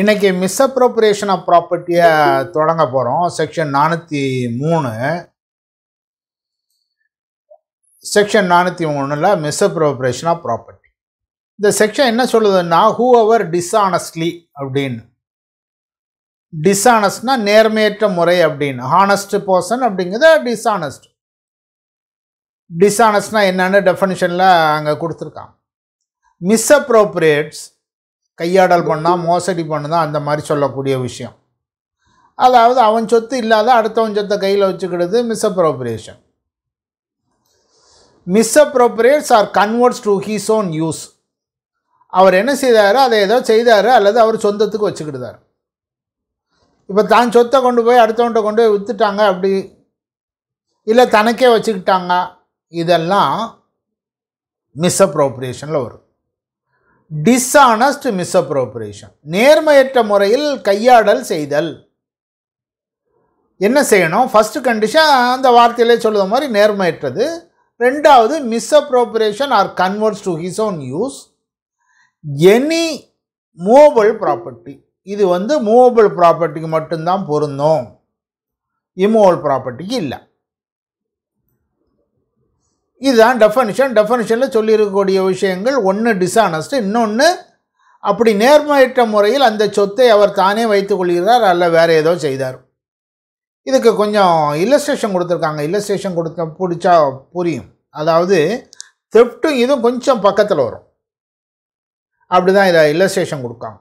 இன்றைக்கி appropriation of ப்ராப்பர்ட்டியை தொடங்க போகிறோம் செக்ஷன் நானூற்றி மூணு செக்ஷன் நானூற்றி மூணில் மிஸ்அப்ரோப்ரியேஷன் ஆஃப் ப்ராப்பர்ட்டி இந்த செக்ஷன் என்ன சொல்லுதுன்னா ஹூ அவர் டிஸ்ஆனஸ்ட்லி அப்படின்னு டிஸ்ஆனஸ்ட்னா நேர்மையற்ற முறை அப்படின்னு ஹானஸ்ட் பர்சன் அப்படிங்கிறத டிஸ்ஆனஸ்ட் டிஸ்ஆனஸ்ட்னா என்னென்னு டெஃபனிஷனில் அங்கே கொடுத்துருக்காங்க மிஸ்அப்ரோப்ரியேட்ஸ் கையாடல் பண்ணால் மோசடி பண்ணுதான் அந்த மாதிரி சொல்லக்கூடிய விஷயம் அதாவது அவன் சொத்து இல்லாத அடுத்தவன் சொத்தை கையில் வச்சுக்கிறது misappropriates or converts to his own use அவர் என்ன செய்தார் அதை ஏதோ செய்தார் அல்லது அவர் சொந்தத்துக்கு வச்சுக்கிடுதார் இப்போ தான் சொத்தை கொண்டு போய் அடுத்தவன்கிட்ட கொண்டு போய் விற்றுட்டாங்க அப்படி இல்லை தனக்கே வச்சுக்கிட்டாங்க இதெல்லாம் அப்ரோப்ரியேஷனில் வரும் டிஸ்ஆனஸ்ட் அப்ரோப்ரேஷன் நேர்மையற்ற முறையில் கையாடல் செய்தல் என்ன செய்யணும் ஃபஸ்ட்டு கண்டிஷன் அந்த வார்த்தையிலே சொல்லுற மாதிரி நேர்மையற்றது ரெண்டாவது appropriation or converts to his own use any movable property இது வந்து மூவபிள் ப்ராப்பர்ட்டிக்கு மட்டும்தான் பொருந்தும் இமோவல் ப்ராப்பர்ட்டிக்கு இல்லை இதுதான் டெஃபனிஷன் டெஃபனிஷனில் சொல்லியிருக்கக்கூடிய விஷயங்கள் ஒன்று டிஸ்ஆனஸ்ட் இன்னொன்று அப்படி நேர்மையற்ற முறையில் அந்த சொத்தை அவர் தானே வைத்துக்கொள்கிறார் அல்ல வேற ஏதோ செய்தார் இதுக்கு கொஞ்சம் இல்லஸ்ட்ரேஷன் கொடுத்துருக்காங்க இல்லஸ்ட்ரேஷன் கொடுத்த பிடிச்சா புரியும் அதாவது தெப்டும் இதுவும் கொஞ்சம் பக்கத்தில் வரும் அப்படி தான் இதை இல்லஸ்ட்ரேஷன் கொடுக்காங்க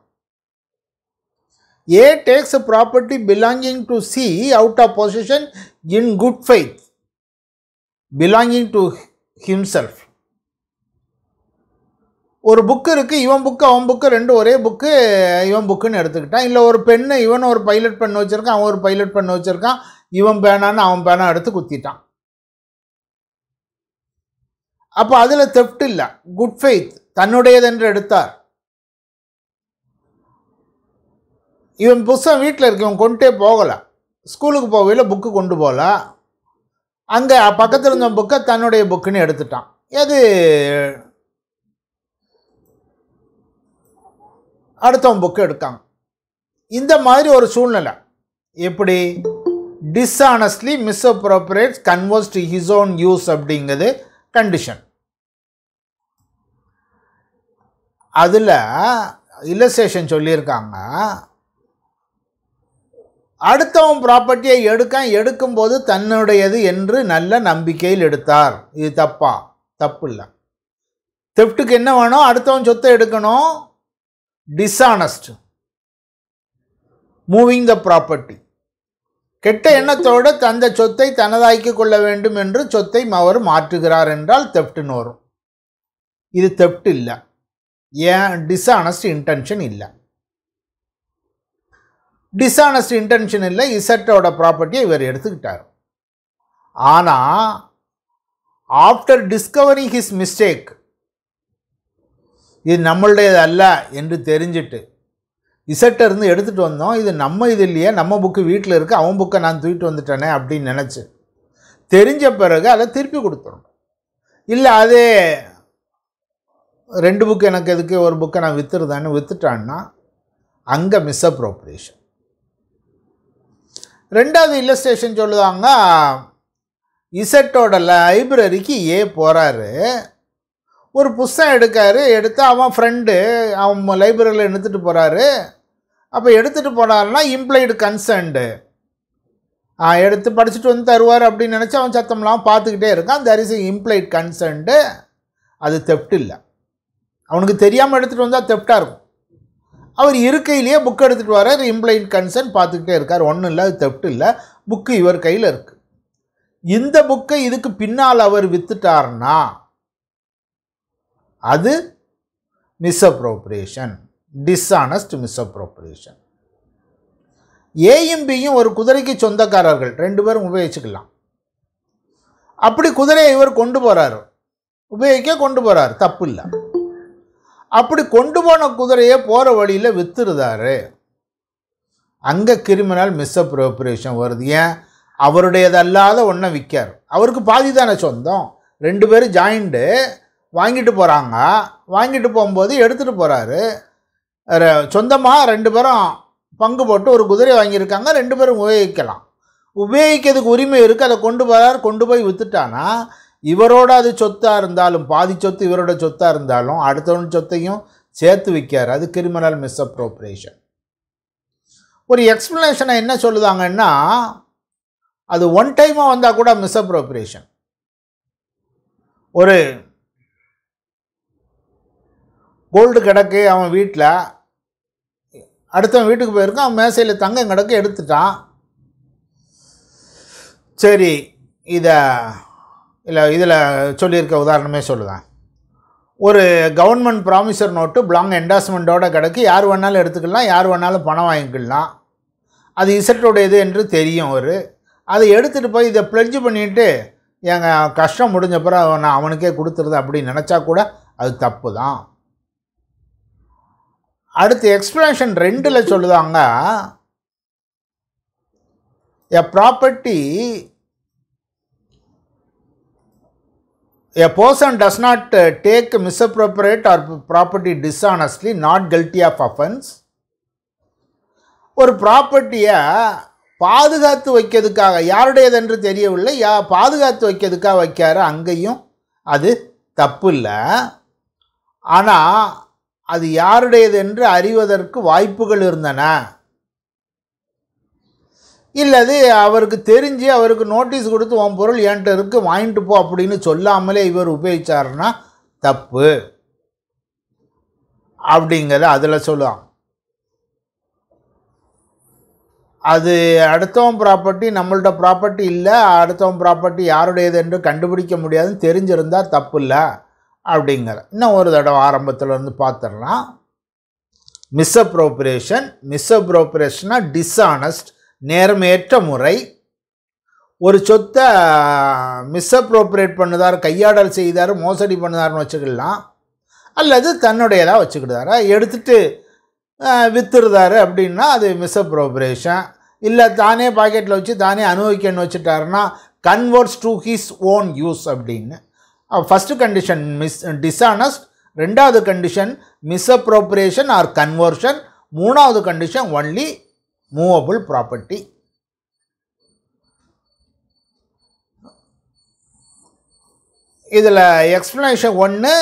A takes property belonging to C out of possession in good faith belonging to himself ஒரு புக்கு இருக்குது இவன் புக்கு அவன் புக்கு ரெண்டு ஒரே புக்கு இவன் புக்குன்னு எடுத்துக்கிட்டான் இல்லை ஒரு பெண்ணு இவன் ஒரு பைலட் பெண் வச்சுருக்கான் அவன் ஒரு பைலட் பெண் வச்சுருக்கான் இவன் பேனான்னு அவன் பேனா எடுத்து குத்திட்டான் அப்போ அதில் தெஃப்ட் இல்லை குட் ஃபெய்த் தன்னுடையதென்று எடுத்தார் இவன் புஸ்தம் வீட்டில் இருக்கு இவன் கொண்டே போகலை ஸ்கூலுக்கு போகல புக்கு கொண்டு போகல அங்கே பக்கத்தில் இருந்த புக்கை தன்னுடைய புக்குன்னு எடுத்துட்டான் எது அடுத்தவன் புக்கு எடுக்காங்க இந்த மாதிரி ஒரு சூழ்நிலை எப்படி dishonestly misappropriate converts to his own use அப்படிங்கிறது கண்டிஷன் அதில் இல்லஸ்டேஷன் சொல்லியிருக்காங்க அடுத்தவன் ப்ராப்பர்ட்டியை எடுக்க எடுக்கும்போது தன்னுடையது என்று நல்ல நம்பிக்கையில் எடுத்தார் இது தப்பா தப்பு இல்லை தெஃப்ட்டுக்கு என்ன வேணும் அடுத்தவன் சொத்தை எடுக்கணும் டிஸ்ஆனஸ்ட் மூவிங் த ப்ராப்பர்ட்டி கெட்ட எண்ணத்தோடு தந்த சொத்தை தனதாக்கி கொள்ள வேண்டும் என்று சொத்தை அவர் மாற்றுகிறார் என்றால் தெஃப்ட்டுன்னு வரும் இது தெஃப்ட் இல்லை ஏன் டிஸ்ஆனஸ்ட் இன்டென்ஷன் இல்லை டிஸ்ஆனஸ்ட் இன்டென்ஷன் இல்லை இசட்டோட ப்ராப்பர்ட்டியை இவர் எடுத்துக்கிட்டார் ஆனால் ஆஃப்டர் டிஸ்கவரி ஹிஸ் மிஸ்டேக் இது நம்மளுடையது அல்ல என்று தெரிஞ்சுட்டு இசட்டை இருந்து எடுத்துகிட்டு வந்தோம் இது நம்ம இது இல்லையே நம்ம புக்கு வீட்டில் இருக்குது அவன் புக்கை நான் தூக்கிட்டு வந்துட்டேனே அப்படின்னு நினச்சி தெரிஞ்ச பிறகு அதை திருப்பி கொடுத்துடணும் இல்லை அதே ரெண்டு புக்கு எனக்கு எதுக்கு ஒரு புக்கை நான் விற்றுறதான்னு விற்றுட்டான்னா அங்கே மிஸ் அப்ரோப்ரியேஷன் ரெண்டாவது இல்லஸ்ட்ரேஷன் சொல்லுதாங்க இசட்டோட லைப்ரரிக்கு ஏ போகிறாரு ஒரு புஸ்தகம் எடுக்காரு எடுத்து அவன் ஃப்ரெண்டு அவன் லைப்ரரியில் எடுத்துகிட்டு போகிறாரு அப்போ எடுத்துகிட்டு போனார்னா இம்ப்ளைடு கன்சர்ன்டு எடுத்து படிச்சுட்டு வந்து தருவார் அப்படின்னு நினச்சி அவன் சத்தம்லாம் பார்த்துக்கிட்டே இருக்கான் தர் இஸ் இம்ப்ளைட் கன்சர்ன்டு அது தெப்ட் இல்லை அவனுக்கு தெரியாமல் எடுத்துகிட்டு வந்தால் தெப்டாக இருக்கும் அவர் இருக்கையிலேயே புக் எடுத்துகிட்டு வரார் இம்ப்ளைன் கன்சர்ன் பார்த்துக்கிட்டே இருக்கார் ஒன்றும் இல்லை அது தெப்ட் இல்லை புக்கு இவர் கையில் இருக்குது இந்த புக்கை இதுக்கு பின்னால் அவர் வித்துட்டார்னா அது மிஸ்அப்ரோப்ரியேஷன் டிஸ்ஆனஸ்ட் மிஸ்அப்ரோப்ரியேஷன் ஏயும் பியும் ஒரு குதிரைக்கு சொந்தக்காரர்கள் ரெண்டு பேரும் உபயோகிச்சுக்கலாம் அப்படி குதிரையை இவர் கொண்டு போகிறார் உபயோகிக்க கொண்டு போகிறார் தப்பு இல்லை அப்படி கொண்டு போன குதிரையை போகிற வழியில் விற்றுருதாரு அங்கே கிரிமினல் மிஸ் அப்ரோப்ரேஷன் வருது ஏன் அவருடையதல்லாத ஒன்றை விற்கார் அவருக்கு பாதி தானே சொந்தம் ரெண்டு பேரும் ஜாயிண்ட்டு வாங்கிட்டு போகிறாங்க வாங்கிட்டு போகும்போது எடுத்துகிட்டு போகிறாரு சொந்தமாக ரெண்டு பேரும் பங்கு போட்டு ஒரு குதிரை வாங்கியிருக்காங்க ரெண்டு பேரும் உபயோகிக்கலாம் உபயோகிக்கிறதுக்கு உரிமை இருக்குது அதை கொண்டு போகிறார் கொண்டு போய் விற்றுட்டானா இவரோட அது சொத்தாக இருந்தாலும் பாதி சொத்து இவரோட சொத்தாக இருந்தாலும் அடுத்தவன் சொத்தையும் சேர்த்து வைக்கார் அது கிரிமினல் மிஸ் அப்ரோப்ரேஷன் ஒரு எக்ஸ்ப்ளனேஷனை என்ன சொல்லுதாங்கன்னா அது ஒன் டைமாக வந்தால் கூட மிஸ் அப்ரோப்ரேஷன் ஒரு கோல்டு கிடக்கு அவன் வீட்டில் அடுத்தவன் வீட்டுக்கு போயிருக்கான் அவன் மேசையில் தங்கம் கிடக்கு எடுத்துட்டான் சரி இதை இல்லை இதில் சொல்லியிருக்க உதாரணமே சொல்லுதான் ஒரு கவர்மெண்ட் ப்ராமிசர் நோட்டு பிளாங் என்டாஸ்மெண்ட்டோட கிடக்கு யார் வேணாலும் எடுத்துக்கலாம் யார் வேணாலும் பணம் வாங்கிக்கலாம் அது இசட்டுடையது என்று தெரியும் ஒரு அதை எடுத்துகிட்டு போய் இதை ப்ளெட்ஜ் பண்ணிவிட்டு எங்கள் கஷ்டம் முடிஞ்ச பிறகு நான் அவனுக்கே கொடுத்துருது அப்படின்னு நினச்சா கூட அது தப்பு தான் அடுத்து எக்ஸ்பிளேஷன் ரெண்டில் சொல்லுதாங்க a property A person does not take uh, take misappropriate or property dishonestly, not guilty of offense. ஒரு ப்ராப்பர்ட்டியை பாதுகாத்து வைக்கிறதுக்காக யாருடையது என்று தெரியவில்லை யா பாதுகாத்து வைக்கிறதுக்காக வைக்காரு அங்கேயும் அது தப்பு இல்லை ஆனால் அது யாருடையது என்று அறிவதற்கு வாய்ப்புகள் இருந்தன இல்லது அவருக்கு தெரிஞ்சு அவருக்கு நோட்டீஸ் கொடுத்து உன் பொருள் என்கிட்ட இருக்கு வாங்கிட்டு போ அப்படின்னு சொல்லாமலே இவர் உபயோகிச்சார்னா தப்பு அப்படிங்கிறத அதில் சொல்லுவான் அது அடுத்தவன் ப்ராப்பர்ட்டி நம்மள்ட்ட ப்ராப்பர்ட்டி இல்லை அடுத்தவன் ப்ராப்பர்ட்டி யாருடையது என்று கண்டுபிடிக்க முடியாதுன்னு தெரிஞ்சிருந்தால் தப்பு இல்லை அப்படிங்கிற இன்னும் ஒரு தடவை ஆரம்பத்தில் இருந்து பார்த்துடலாம் மிஸ்அப்ரோப்ரேஷன் மிஸ்அப்ரோப்ரேஷனாக டிஸ்ஆனஸ்ட் நேர்மையற்ற முறை ஒரு சொத்தை மிஸ்அப்ரோப்ரேட் பண்ணுதார் கையாடல் செய்தார் மோசடி பண்ணுதார்னு வச்சுக்கலாம் அல்லது தன்னுடையதாக வச்சுக்கிட்டாரா எடுத்துட்டு விற்றுருதாரு அப்படின்னா அது மிஸ்அப்ரோப்ரேஷன் இல்லை தானே பாக்கெட்டில் வச்சு தானே அனுபவிக்கன்னு வச்சுட்டாருன்னா converts to his own use அப்படின்னு ஃபஸ்ட்டு கண்டிஷன் மிஸ் டிஸ்ஆனஸ்ட் ரெண்டாவது கண்டிஷன் மிஸ்அப்ரோப்ரேஷன் ஆர் கன்வர்ஷன் மூணாவது கண்டிஷன் ஒன்லி மூவபிள் ப்ராப்பர்ட்டி இதில் எக்ஸ்ப்ளனேஷன் ஒன்று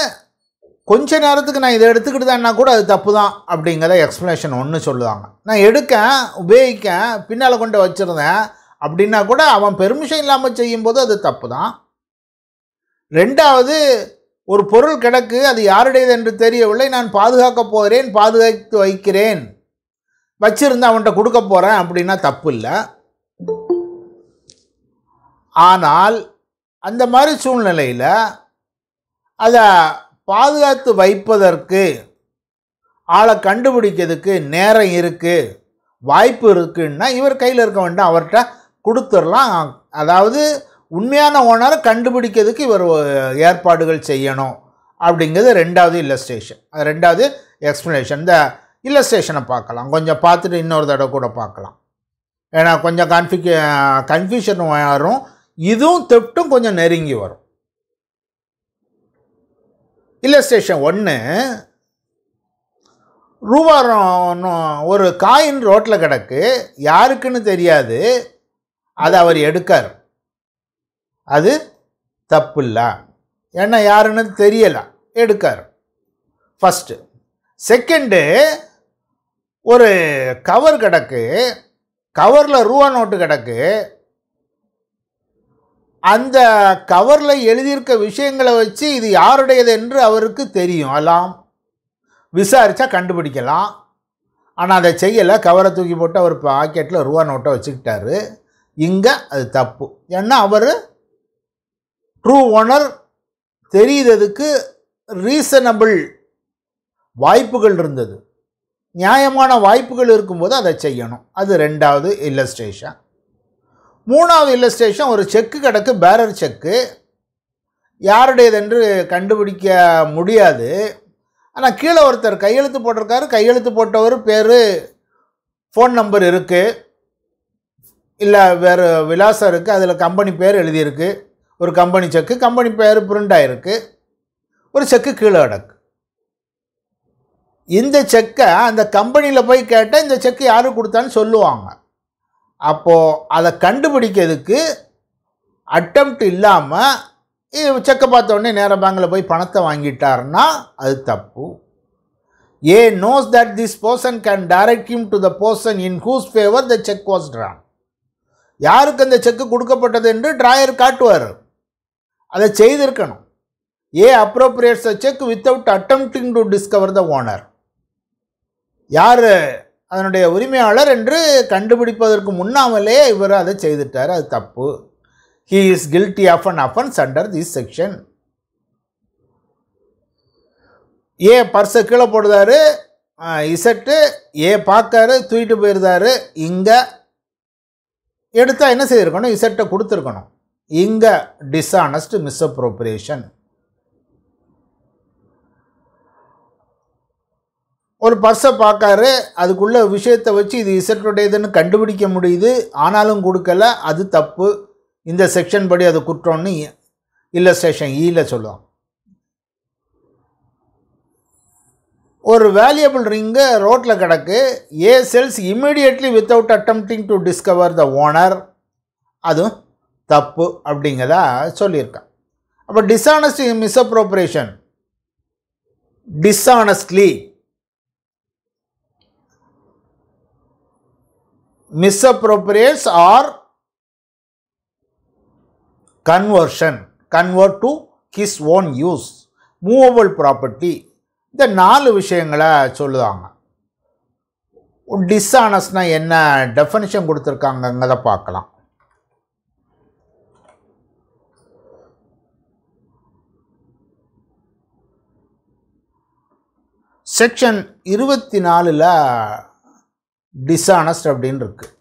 கொஞ்ச நேரத்துக்கு நான் இதை எடுத்துக்கிட்டு கூட அது தப்பு தான் அப்படிங்கிற எக்ஸ்ப்ளனேஷன் ஒன்று சொல்லுவாங்க நான் எடுக்க உபயோகிக்க பின்னால் கொண்டு வச்சுருந்தேன் அப்படின்னா கூட அவன் பெர்மிஷன் இல்லாமல் செய்யும்போது அது தப்பு தான் ரெண்டாவது ஒரு பொருள் கிடக்கு அது யாருடையது என்று தெரியவில்லை நான் பாதுகாக்கப் போகிறேன் பாதுகாத்து வைக்கிறேன் வச்சுருந்து அவன்கிட்ட கொடுக்க போகிறேன் அப்படின்னா தப்பு இல்லை ஆனால் அந்த மாதிரி சூழ்நிலையில் அதை பாதுகாத்து வைப்பதற்கு ஆளை கண்டுபிடிக்கிறதுக்கு நேரம் இருக்குது வாய்ப்பு இருக்குன்னா இவர் கையில் இருக்க வேண்டாம் அவர்கிட்ட கொடுத்துடலாம் அதாவது உண்மையான ஓனரை கண்டுபிடிக்கிறதுக்கு இவர் ஏற்பாடுகள் செய்யணும் அப்படிங்கிறது ரெண்டாவது இல்லஸ்ட்ரேஷன் அது ரெண்டாவது எக்ஸ்ப்ளனேஷன் இந்த இல்லை ஸ்டேஷனை பார்க்கலாம் கொஞ்சம் பார்த்துட்டு இன்னொரு தடவை கூட பார்க்கலாம் ஏன்னா கொஞ்சம் கன்ஃபிக கன்ஃபியூஷன் வரும் இதுவும் தெப்டும் கொஞ்சம் நெருங்கி வரும் இல்லை ஸ்டேஷன் ஒன்று ரூபாரம் ஒரு காயின் ரோட்டில் கிடக்கு யாருக்குன்னு தெரியாது அதை அவர் எடுக்கார் அது தப்பு இல்லை ஏன்னா யாருன்னு தெரியலை எடுக்கார் ஃபஸ்ட்டு செகண்டு ஒரு கவர் கிடக்கு கவரில் ரூபா நோட்டு கிடக்கு அந்த கவரில் எழுதியிருக்க விஷயங்களை வச்சு இது யாருடையது என்று அவருக்கு தெரியும் எல்லாம் விசாரித்தா கண்டுபிடிக்கலாம் ஆனால் அதை செய்யலை கவரை தூக்கி போட்டு அவர் பாக்கெட்டில் ரூபா நோட்டை வச்சுக்கிட்டாரு இங்கே அது தப்பு ஏன்னா அவர் ட்ரூ ஓனர் தெரியுறதுக்கு ரீசனபிள் வாய்ப்புகள் இருந்தது நியாயமான வாய்ப்புகள் இருக்கும்போது அதை செய்யணும் அது ரெண்டாவது இல்லஸ்ட்ரேஷன் மூணாவது இல்லஸ்ட்ரேஷன் ஒரு செக்கு கிடக்கு பேரர் செக்கு யாருடையது என்று கண்டுபிடிக்க முடியாது ஆனால் கீழே ஒருத்தர் கையெழுத்து போட்டிருக்காரு கையெழுத்து போட்டவர் பேர் ஃபோன் நம்பர் இருக்குது இல்லை வேறு விலாசம் இருக்குது அதில் கம்பெனி பேர் எழுதியிருக்கு ஒரு கம்பெனி செக்கு கம்பெனி பேர் பிரிண்ட் ஆகிருக்கு ஒரு செக்கு கீழே கிடக்கு இந்த செக்கை அந்த கம்பெனியில் போய் கேட்டால் இந்த செக்கு யார் கொடுத்தான்னு சொல்லுவாங்க அப்போது அதை கண்டுபிடிக்கிறதுக்கு அட்டம் இல்லாமல் செக்கை பார்த்த உடனே நேர பேங்கில் போய் பணத்தை வாங்கிட்டாருன்னா அது தப்பு A knows that this person can direct him to the person in whose favour the cheque was drawn யாருக்கு அந்த செக்கு கொடுக்கப்பட்டது என்று டிராயர் காட்டுவார் அதை செய்திருக்கணும் A appropriates cheque without attempt to discover the owner யார் அதனுடைய உரிமையாளர் என்று கண்டுபிடிப்பதற்கு முன்னாமலே இவர் அதை செய்துட்டார் அது தப்பு he is guilty of an offence under this section A பர்ஸை கீழே போடுதாரு இசட்டு ஏ பார்க்காரு தூக்கிட்டு போயிருந்தாரு இங்கே எடுத்தால் என்ன செய்திருக்கணும் இசட்டை கொடுத்துருக்கணும் இங்கே டிஸ்ஆனஸ்ட் மிஸ்அப்ரோப்ரியேஷன் ஒரு பர்ஸை பார்க்காரு அதுக்குள்ள விஷயத்தை வச்சு இது இசட்டுடையதுன்னு கண்டுபிடிக்க முடியுது ஆனாலும் கொடுக்கல அது தப்பு இந்த செக்ஷன் படி e அது குற்றம்னு இல்லை ஸ்டேஷன் ஈயில் சொல்லுவான் ஒரு வேல்யூபிள் ரிங்கு ரோட்டில் கிடக்கு A sells immediately without attempting to discover the owner அதுவும் தப்பு அப்படிங்கிறதா சொல்லியிருக்கான் அப்போ dishonest misappropriation dishonestly misappropriates or conversion, convert to his own use movable property இந்த நாலு விஷயங்களை சொல்லுவாங்க டிஸ்ஆனஸ்ட்னா என்ன டெஃபனிஷன் கொடுத்துருக்காங்கங்கிறத பார்க்கலாம் செக்ஷன் இருபத்தி நாலில் டிஸ்ஆனஸ்ட் அப்படின்னு இருக்குது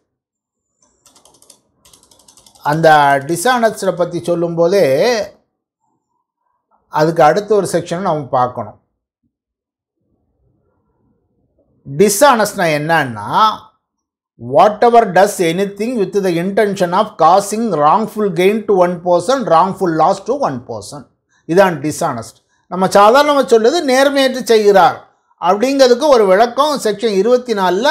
அந்த டிஸ்ஆனஸ்டை பற்றி சொல்லும்போதே அதுக்கு அடுத்த ஒரு செக்ஷன் நம்ம பார்க்கணும் டிஸ்ஆனஸ்ட்னா என்னன்னா whatever does anything with the intention of causing wrongful gain to one person wrongful loss to one person இதான் டிஸ்ஆனஸ்ட் நம்ம சாதாரணமாக சொல்லுது நேர்மையற்று செய்கிறார் அப்படிங்கிறதுக்கு ஒரு விளக்கம் செக்ஷன் இருபத்தி நாலில்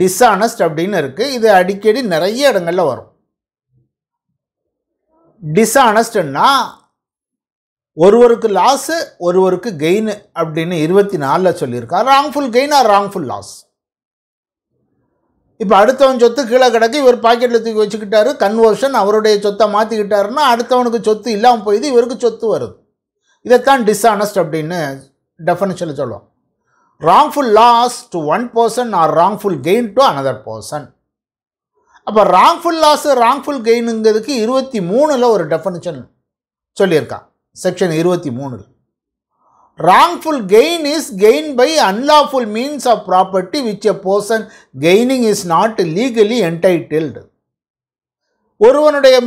டிஸ்ஆனஸ்ட் அப்படின்னு இருக்குது இது அடிக்கடி நிறைய இடங்களில் வரும் டிஸ்ஆனஸ்ட்னா ஒருவருக்கு லாஸு ஒருவருக்கு கெயின் அப்படின்னு இருபத்தி நாலில் சொல்லியிருக்கா wrongful gain or wrongful loss இப்போ அடுத்தவன் சொத்து கீழே கிடக்கு இவர் பாக்கெட்டில் தூக்கி வச்சுக்கிட்டாரு கன்வர்ஷன் அவருடைய சொத்தை மாற்றிக்கிட்டாருன்னா அடுத்தவனுக்கு சொத்து இல்லாமல் போயிது இவருக்கு சொத்து வருது இதைத்தான் டிஸ்ஆனஸ்ட் அப்படின்னு டெஃபனிஷனில் சொல்லுவோம் wrongful loss to one person or wrongful gain to another person. அப்போ wrongful loss, wrongful கெயினுங்கிறதுக்கு இருபத்தி மூணில் ஒரு definition சொல்லியிருக்கான் செக்ஷன் இருபத்தி மூணில் gain gain is gain by means means of property a person person gaining is not legally entitled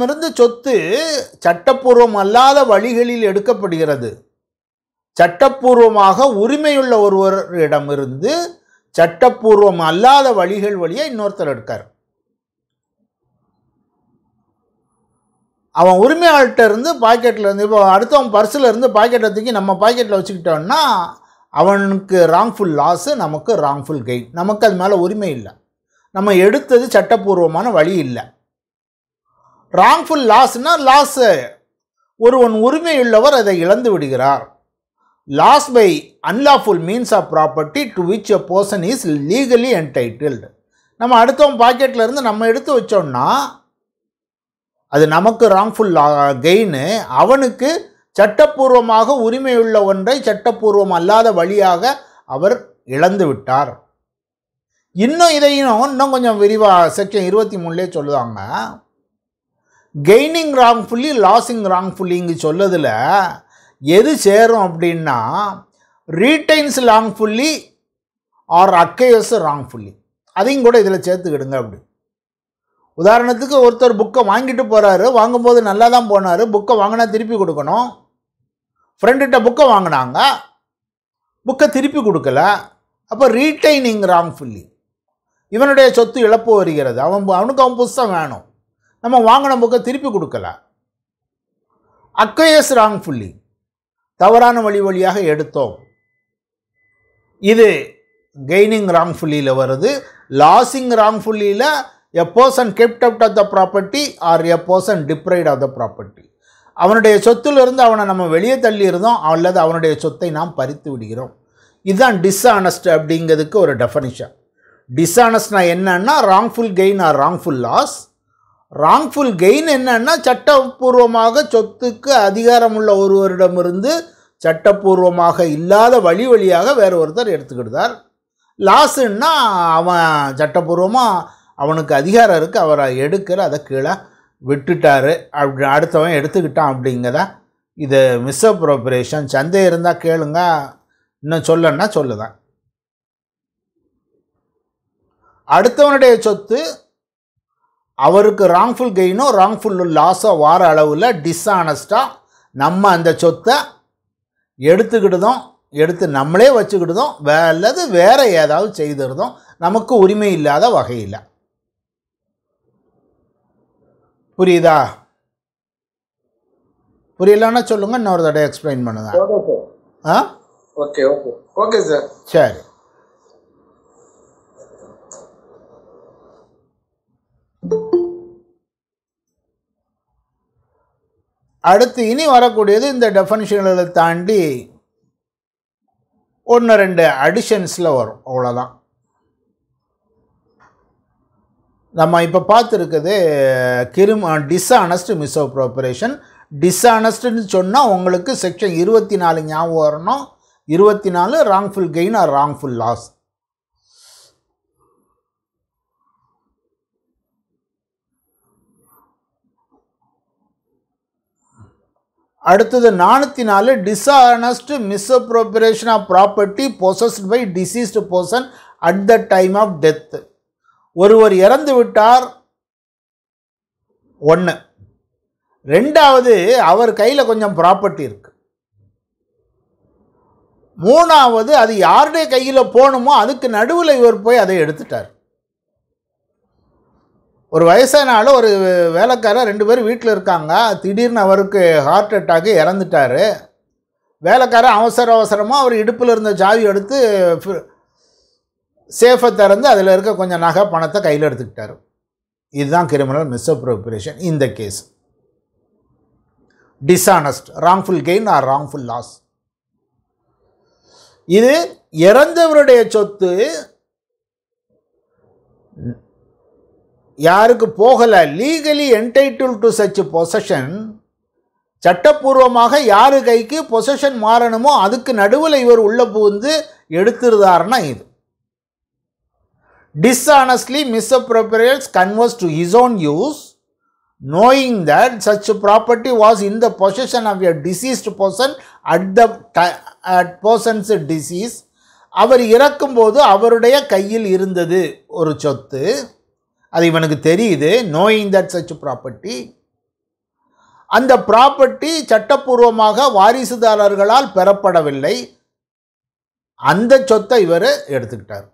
மிருந்து சொத்து சட்டப்பூர்வம் அல்லாத வழிகளில் எடுக்கப்படுகிறது சட்டப்பூர்வமாக உரிமையுள்ள ஒருவரிடமிருந்து சட்டப்பூர்வம் அல்லாத வழிகள் வழியாக இன்னொருத்தர் எடுக்கார் அவன் உரிமையாளர்கிட்ட இருந்து பாக்கெட்டில் இருந்து இப்போ அடுத்தவன் பர்ஸில் இருந்து பாக்கெட்டை தூக்கி நம்ம பாக்கெட்டில் வச்சுக்கிட்டோம்னா அவனுக்கு ராங்ஃபுல் லாஸு நமக்கு ராங்ஃபுல் கெயின் நமக்கு அது மேலே உரிமை இல்லை நம்ம எடுத்தது சட்டப்பூர்வமான வழி இல்லை ராங்ஃபுல் லாஸ்னால் லாஸு ஒருவன் உரிமையுள்ளவர் அதை இழந்து விடுகிறார் loss by unlawful means of property to which a person is legally entitled நம்ம அடுத்தவன் இருந்து நம்ம எடுத்து வச்சோம்னா அது நமக்கு ராங்ஃபுல் கெயின் அவனுக்கு சட்டப்பூர்வமாக உரிமையுள்ள ஒன்றை சட்டப்பூர்வம் அல்லாத வழியாக அவர் இழந்து விட்டார் இன்னும் இதையும் இன்னும் கொஞ்சம் விரிவாக செக்ஷன் இருபத்தி மூணுலேயே சொல்லுவாங்க கெய்னிங் ராங்ஃபுல்லி லாஸிங் ராங்ஃபுல்லிங்கு சொல்லதில் எது சேரும் அப்படின்னா retains wrongfully or acquires fully அதையும் கூட இதில் சேர்த்துக்கிடுங்க அப்படி உதாரணத்துக்கு ஒருத்தர் புக்கை வாங்கிட்டு போகிறாரு வாங்கும்போது நல்லா தான் போனார் புக்கை வாங்கினா திருப்பி கொடுக்கணும் ஃப்ரெண்டுகிட்ட புக்கை வாங்கினாங்க புக்கை திருப்பி கொடுக்கல அப்போ ரீடைனிங் ராங் ஃபுல்லி இவனுடைய சொத்து இழப்பு வருகிறது அவன் அவனுக்கு அவன் புஸ்தம் வேணும் நம்ம வாங்கின புக்கை திருப்பி கொடுக்கல அக்கையஸ் ஃபுல்லி தவறான வழி வழியாக எடுத்தோம் இது கெய்னிங் ராங்ஃபுல்லியில் வருது லாஸிங் ராங்ஃபுல்லியில் a person kept out of the property or a person deprived of the property அவனுடைய சொத்திலிருந்து அவனை நம்ம வெளியே தள்ளிடுறோம் அல்லது அவனுடைய சொத்தை நாம் பறித்து விடுகிறோம் இதுதான் டிஸ்ஆனஸ்ட் அப்படிங்கிறதுக்கு ஒரு டெஃபனிஷன் டிஸ்ஆனஸ்ட்னா என்னன்னா wrongful gain or wrongful loss wrongful gain என்னன்னா சட்டப்பூர்வமாக சொத்துக்கு அதிகாரமுள்ள ஒருவரிடமிருந்து சட்டப்பூர்வமாக இல்லாத வழி வழியாக வேறு ஒருத்தர் எடுத்துக்கிட்டார் லாஸுன்னா அவன் சட்டப்பூர்வமாக அவனுக்கு அதிகாரம் இருக்குது அவரை எடுக்கிற அதை கீழே விட்டுட்டார் அப்படி அடுத்தவன் எடுத்துக்கிட்டான் அப்படிங்கிறத இது அப்ரோப்ரேஷன் சந்தை இருந்தால் கேளுங்க இன்னும் சொல்லன்னா சொல்லுதான் அடுத்தவனுடைய சொத்து அவருக்கு ராங்ஃபுல் கெயினோ ராங்ஃபுல் லாஸோ வார அளவில் டிஸ்ஆனஸ்ட்டாக நம்ம அந்த சொத்தை எடுத்துக்கிட்டதும் எடுத்து நம்மளே வச்சுக்கிட்டதும் வே அல்லது வேறு ஏதாவது செய்திருந்தோம் நமக்கு உரிமை இல்லாத வகையில் புரியுதா புரியலன்னா சொல்லுங்கள் இன்னொரு தடவை எக்ஸ்பிளைன் பண்ணுதான் ஆ ஓகே ஓகே ஓகே சார் சரி அடுத்து இனி வரக்கூடியது இந்த டெஃபனிஷன்களை தாண்டி ஒன்று ரெண்டு அடிஷன்ஸில் வரும் அவ்வளோதான் நம்ம இப்போ பார்த்துருக்குது கிரும் டிஸ்ஆனஸ்ட் மிஸ்அப்ரோப்ரேஷன் டிஸ்ஆனஸ்ட்னு சொன்னால் உங்களுக்கு செக்ஷன் இருபத்தி நாலு ஞாபகம் வரணும் இருபத்தி நாலு wrongful gain or wrongful loss அடுத்தது நானூற்றி நாலு dishonest appropriation of property possessed by deceased person at the time of death ஒருவர் இறந்து விட்டார் ஒன்று ரெண்டாவது அவர் கையில் கொஞ்சம் ப்ராப்பர்ட்டி இருக்குது மூணாவது அது யாருடைய கையில் போகணுமோ அதுக்கு நடுவில் இவர் போய் அதை எடுத்துட்டார் ஒரு வயசானால ஒரு வேலைக்காரர் ரெண்டு பேரும் வீட்டில் இருக்காங்க திடீர்னு அவருக்கு ஹார்ட் அட்டாக்கு இறந்துட்டார் வேலைக்காரர் அவசர அவசரமாக அவர் இடுப்பில் இருந்த ஜாவி எடுத்து சேஃபை திறந்து அதில் இருக்க கொஞ்சம் நகை பணத்தை கையில் எடுத்துக்கிட்டார் இதுதான் கிரிமினல் அப்ரோப்ரேஷன் இந்த case dishonest wrongful gain or wrongful loss இது இறந்தவருடைய சொத்து யாருக்கு போகலை legally entitle to such possession சட்டப்பூர்வமாக யார் கைக்கு பொசஷன் மாறணுமோ அதுக்கு நடுவில் இவர் உள்ளே புகுந்து எடுத்துருதாருன்னா இது dishonestly appropriates converts to his own use knowing that such property was in the possession of a deceased person at the at person's decease அவர் இறக்கும்போது அவருடைய கையில் இருந்தது ஒரு சொத்து அது இவனுக்கு தெரியுது நோயிங் தட் சச் ப்ராப்பர்ட்டி அந்த ப்ராப்பர்ட்டி சட்டப்பூர்வமாக வாரிசுதாரர்களால் பெறப்படவில்லை அந்த சொத்தை இவர் எடுத்துக்கிட்டார்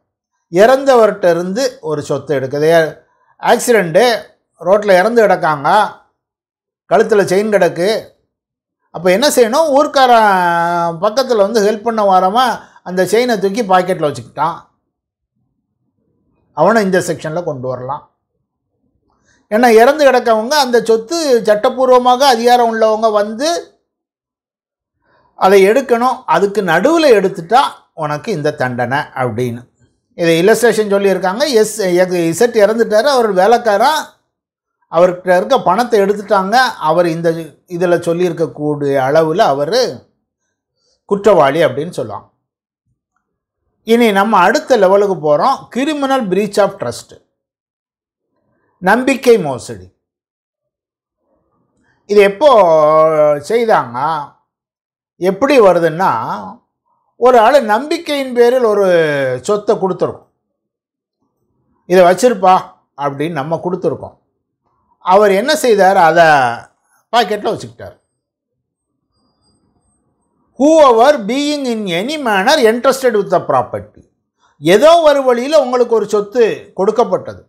இறந்தவர்கிட்ட இருந்து ஒரு சொத்தை எடுக்குது ஆக்சிடெண்ட்டு ரோட்டில் இறந்து கிடக்காங்க கழுத்தில் செயின் கிடக்கு அப்போ என்ன செய்யணும் ஊர்க்காரன் பக்கத்தில் வந்து ஹெல்ப் பண்ண வாரமாக அந்த செயினை தூக்கி பாக்கெட்டில் வச்சுக்கிட்டான் அவனை இந்த செக்ஷனில் கொண்டு வரலாம் ஏன்னா இறந்து கிடக்கவங்க அந்த சொத்து சட்டப்பூர்வமாக அதிகாரம் உள்ளவங்க வந்து அதை எடுக்கணும் அதுக்கு நடுவில் எடுத்துட்டா உனக்கு இந்த தண்டனை அப்படின்னு இதை இலஸ்ட்ரேஷன் சொல்லியிருக்காங்க எஸ் இசட் இறந்துட்டார் அவர் வேலைக்காரன் அவர்கிட்ட இருக்க பணத்தை எடுத்துட்டாங்க அவர் இந்த இதில் சொல்லியிருக்கக்கூடிய அளவில் அவர் குற்றவாளி அப்படின்னு சொல்லலாம் இனி நம்ம அடுத்த லெவலுக்கு போகிறோம் கிரிமினல் பிரீச் ஆஃப் ட்ரஸ்ட்டு நம்பிக்கை மோசடி இது எப்போ செய்தாங்க எப்படி வருதுன்னா ஒரு ஆள் நம்பிக்கையின் பேரில் ஒரு சொத்தை கொடுத்துருக்கோம் இதை வச்சுருப்பா அப்படின்னு நம்ம கொடுத்துருக்கோம் அவர் என்ன செய்தார் அதை பாக்கெட்டில் வச்சுக்கிட்டார் ஹூ அவர் being in any manner interested with the property ஏதோ ஒரு வழியில் உங்களுக்கு ஒரு சொத்து கொடுக்கப்பட்டது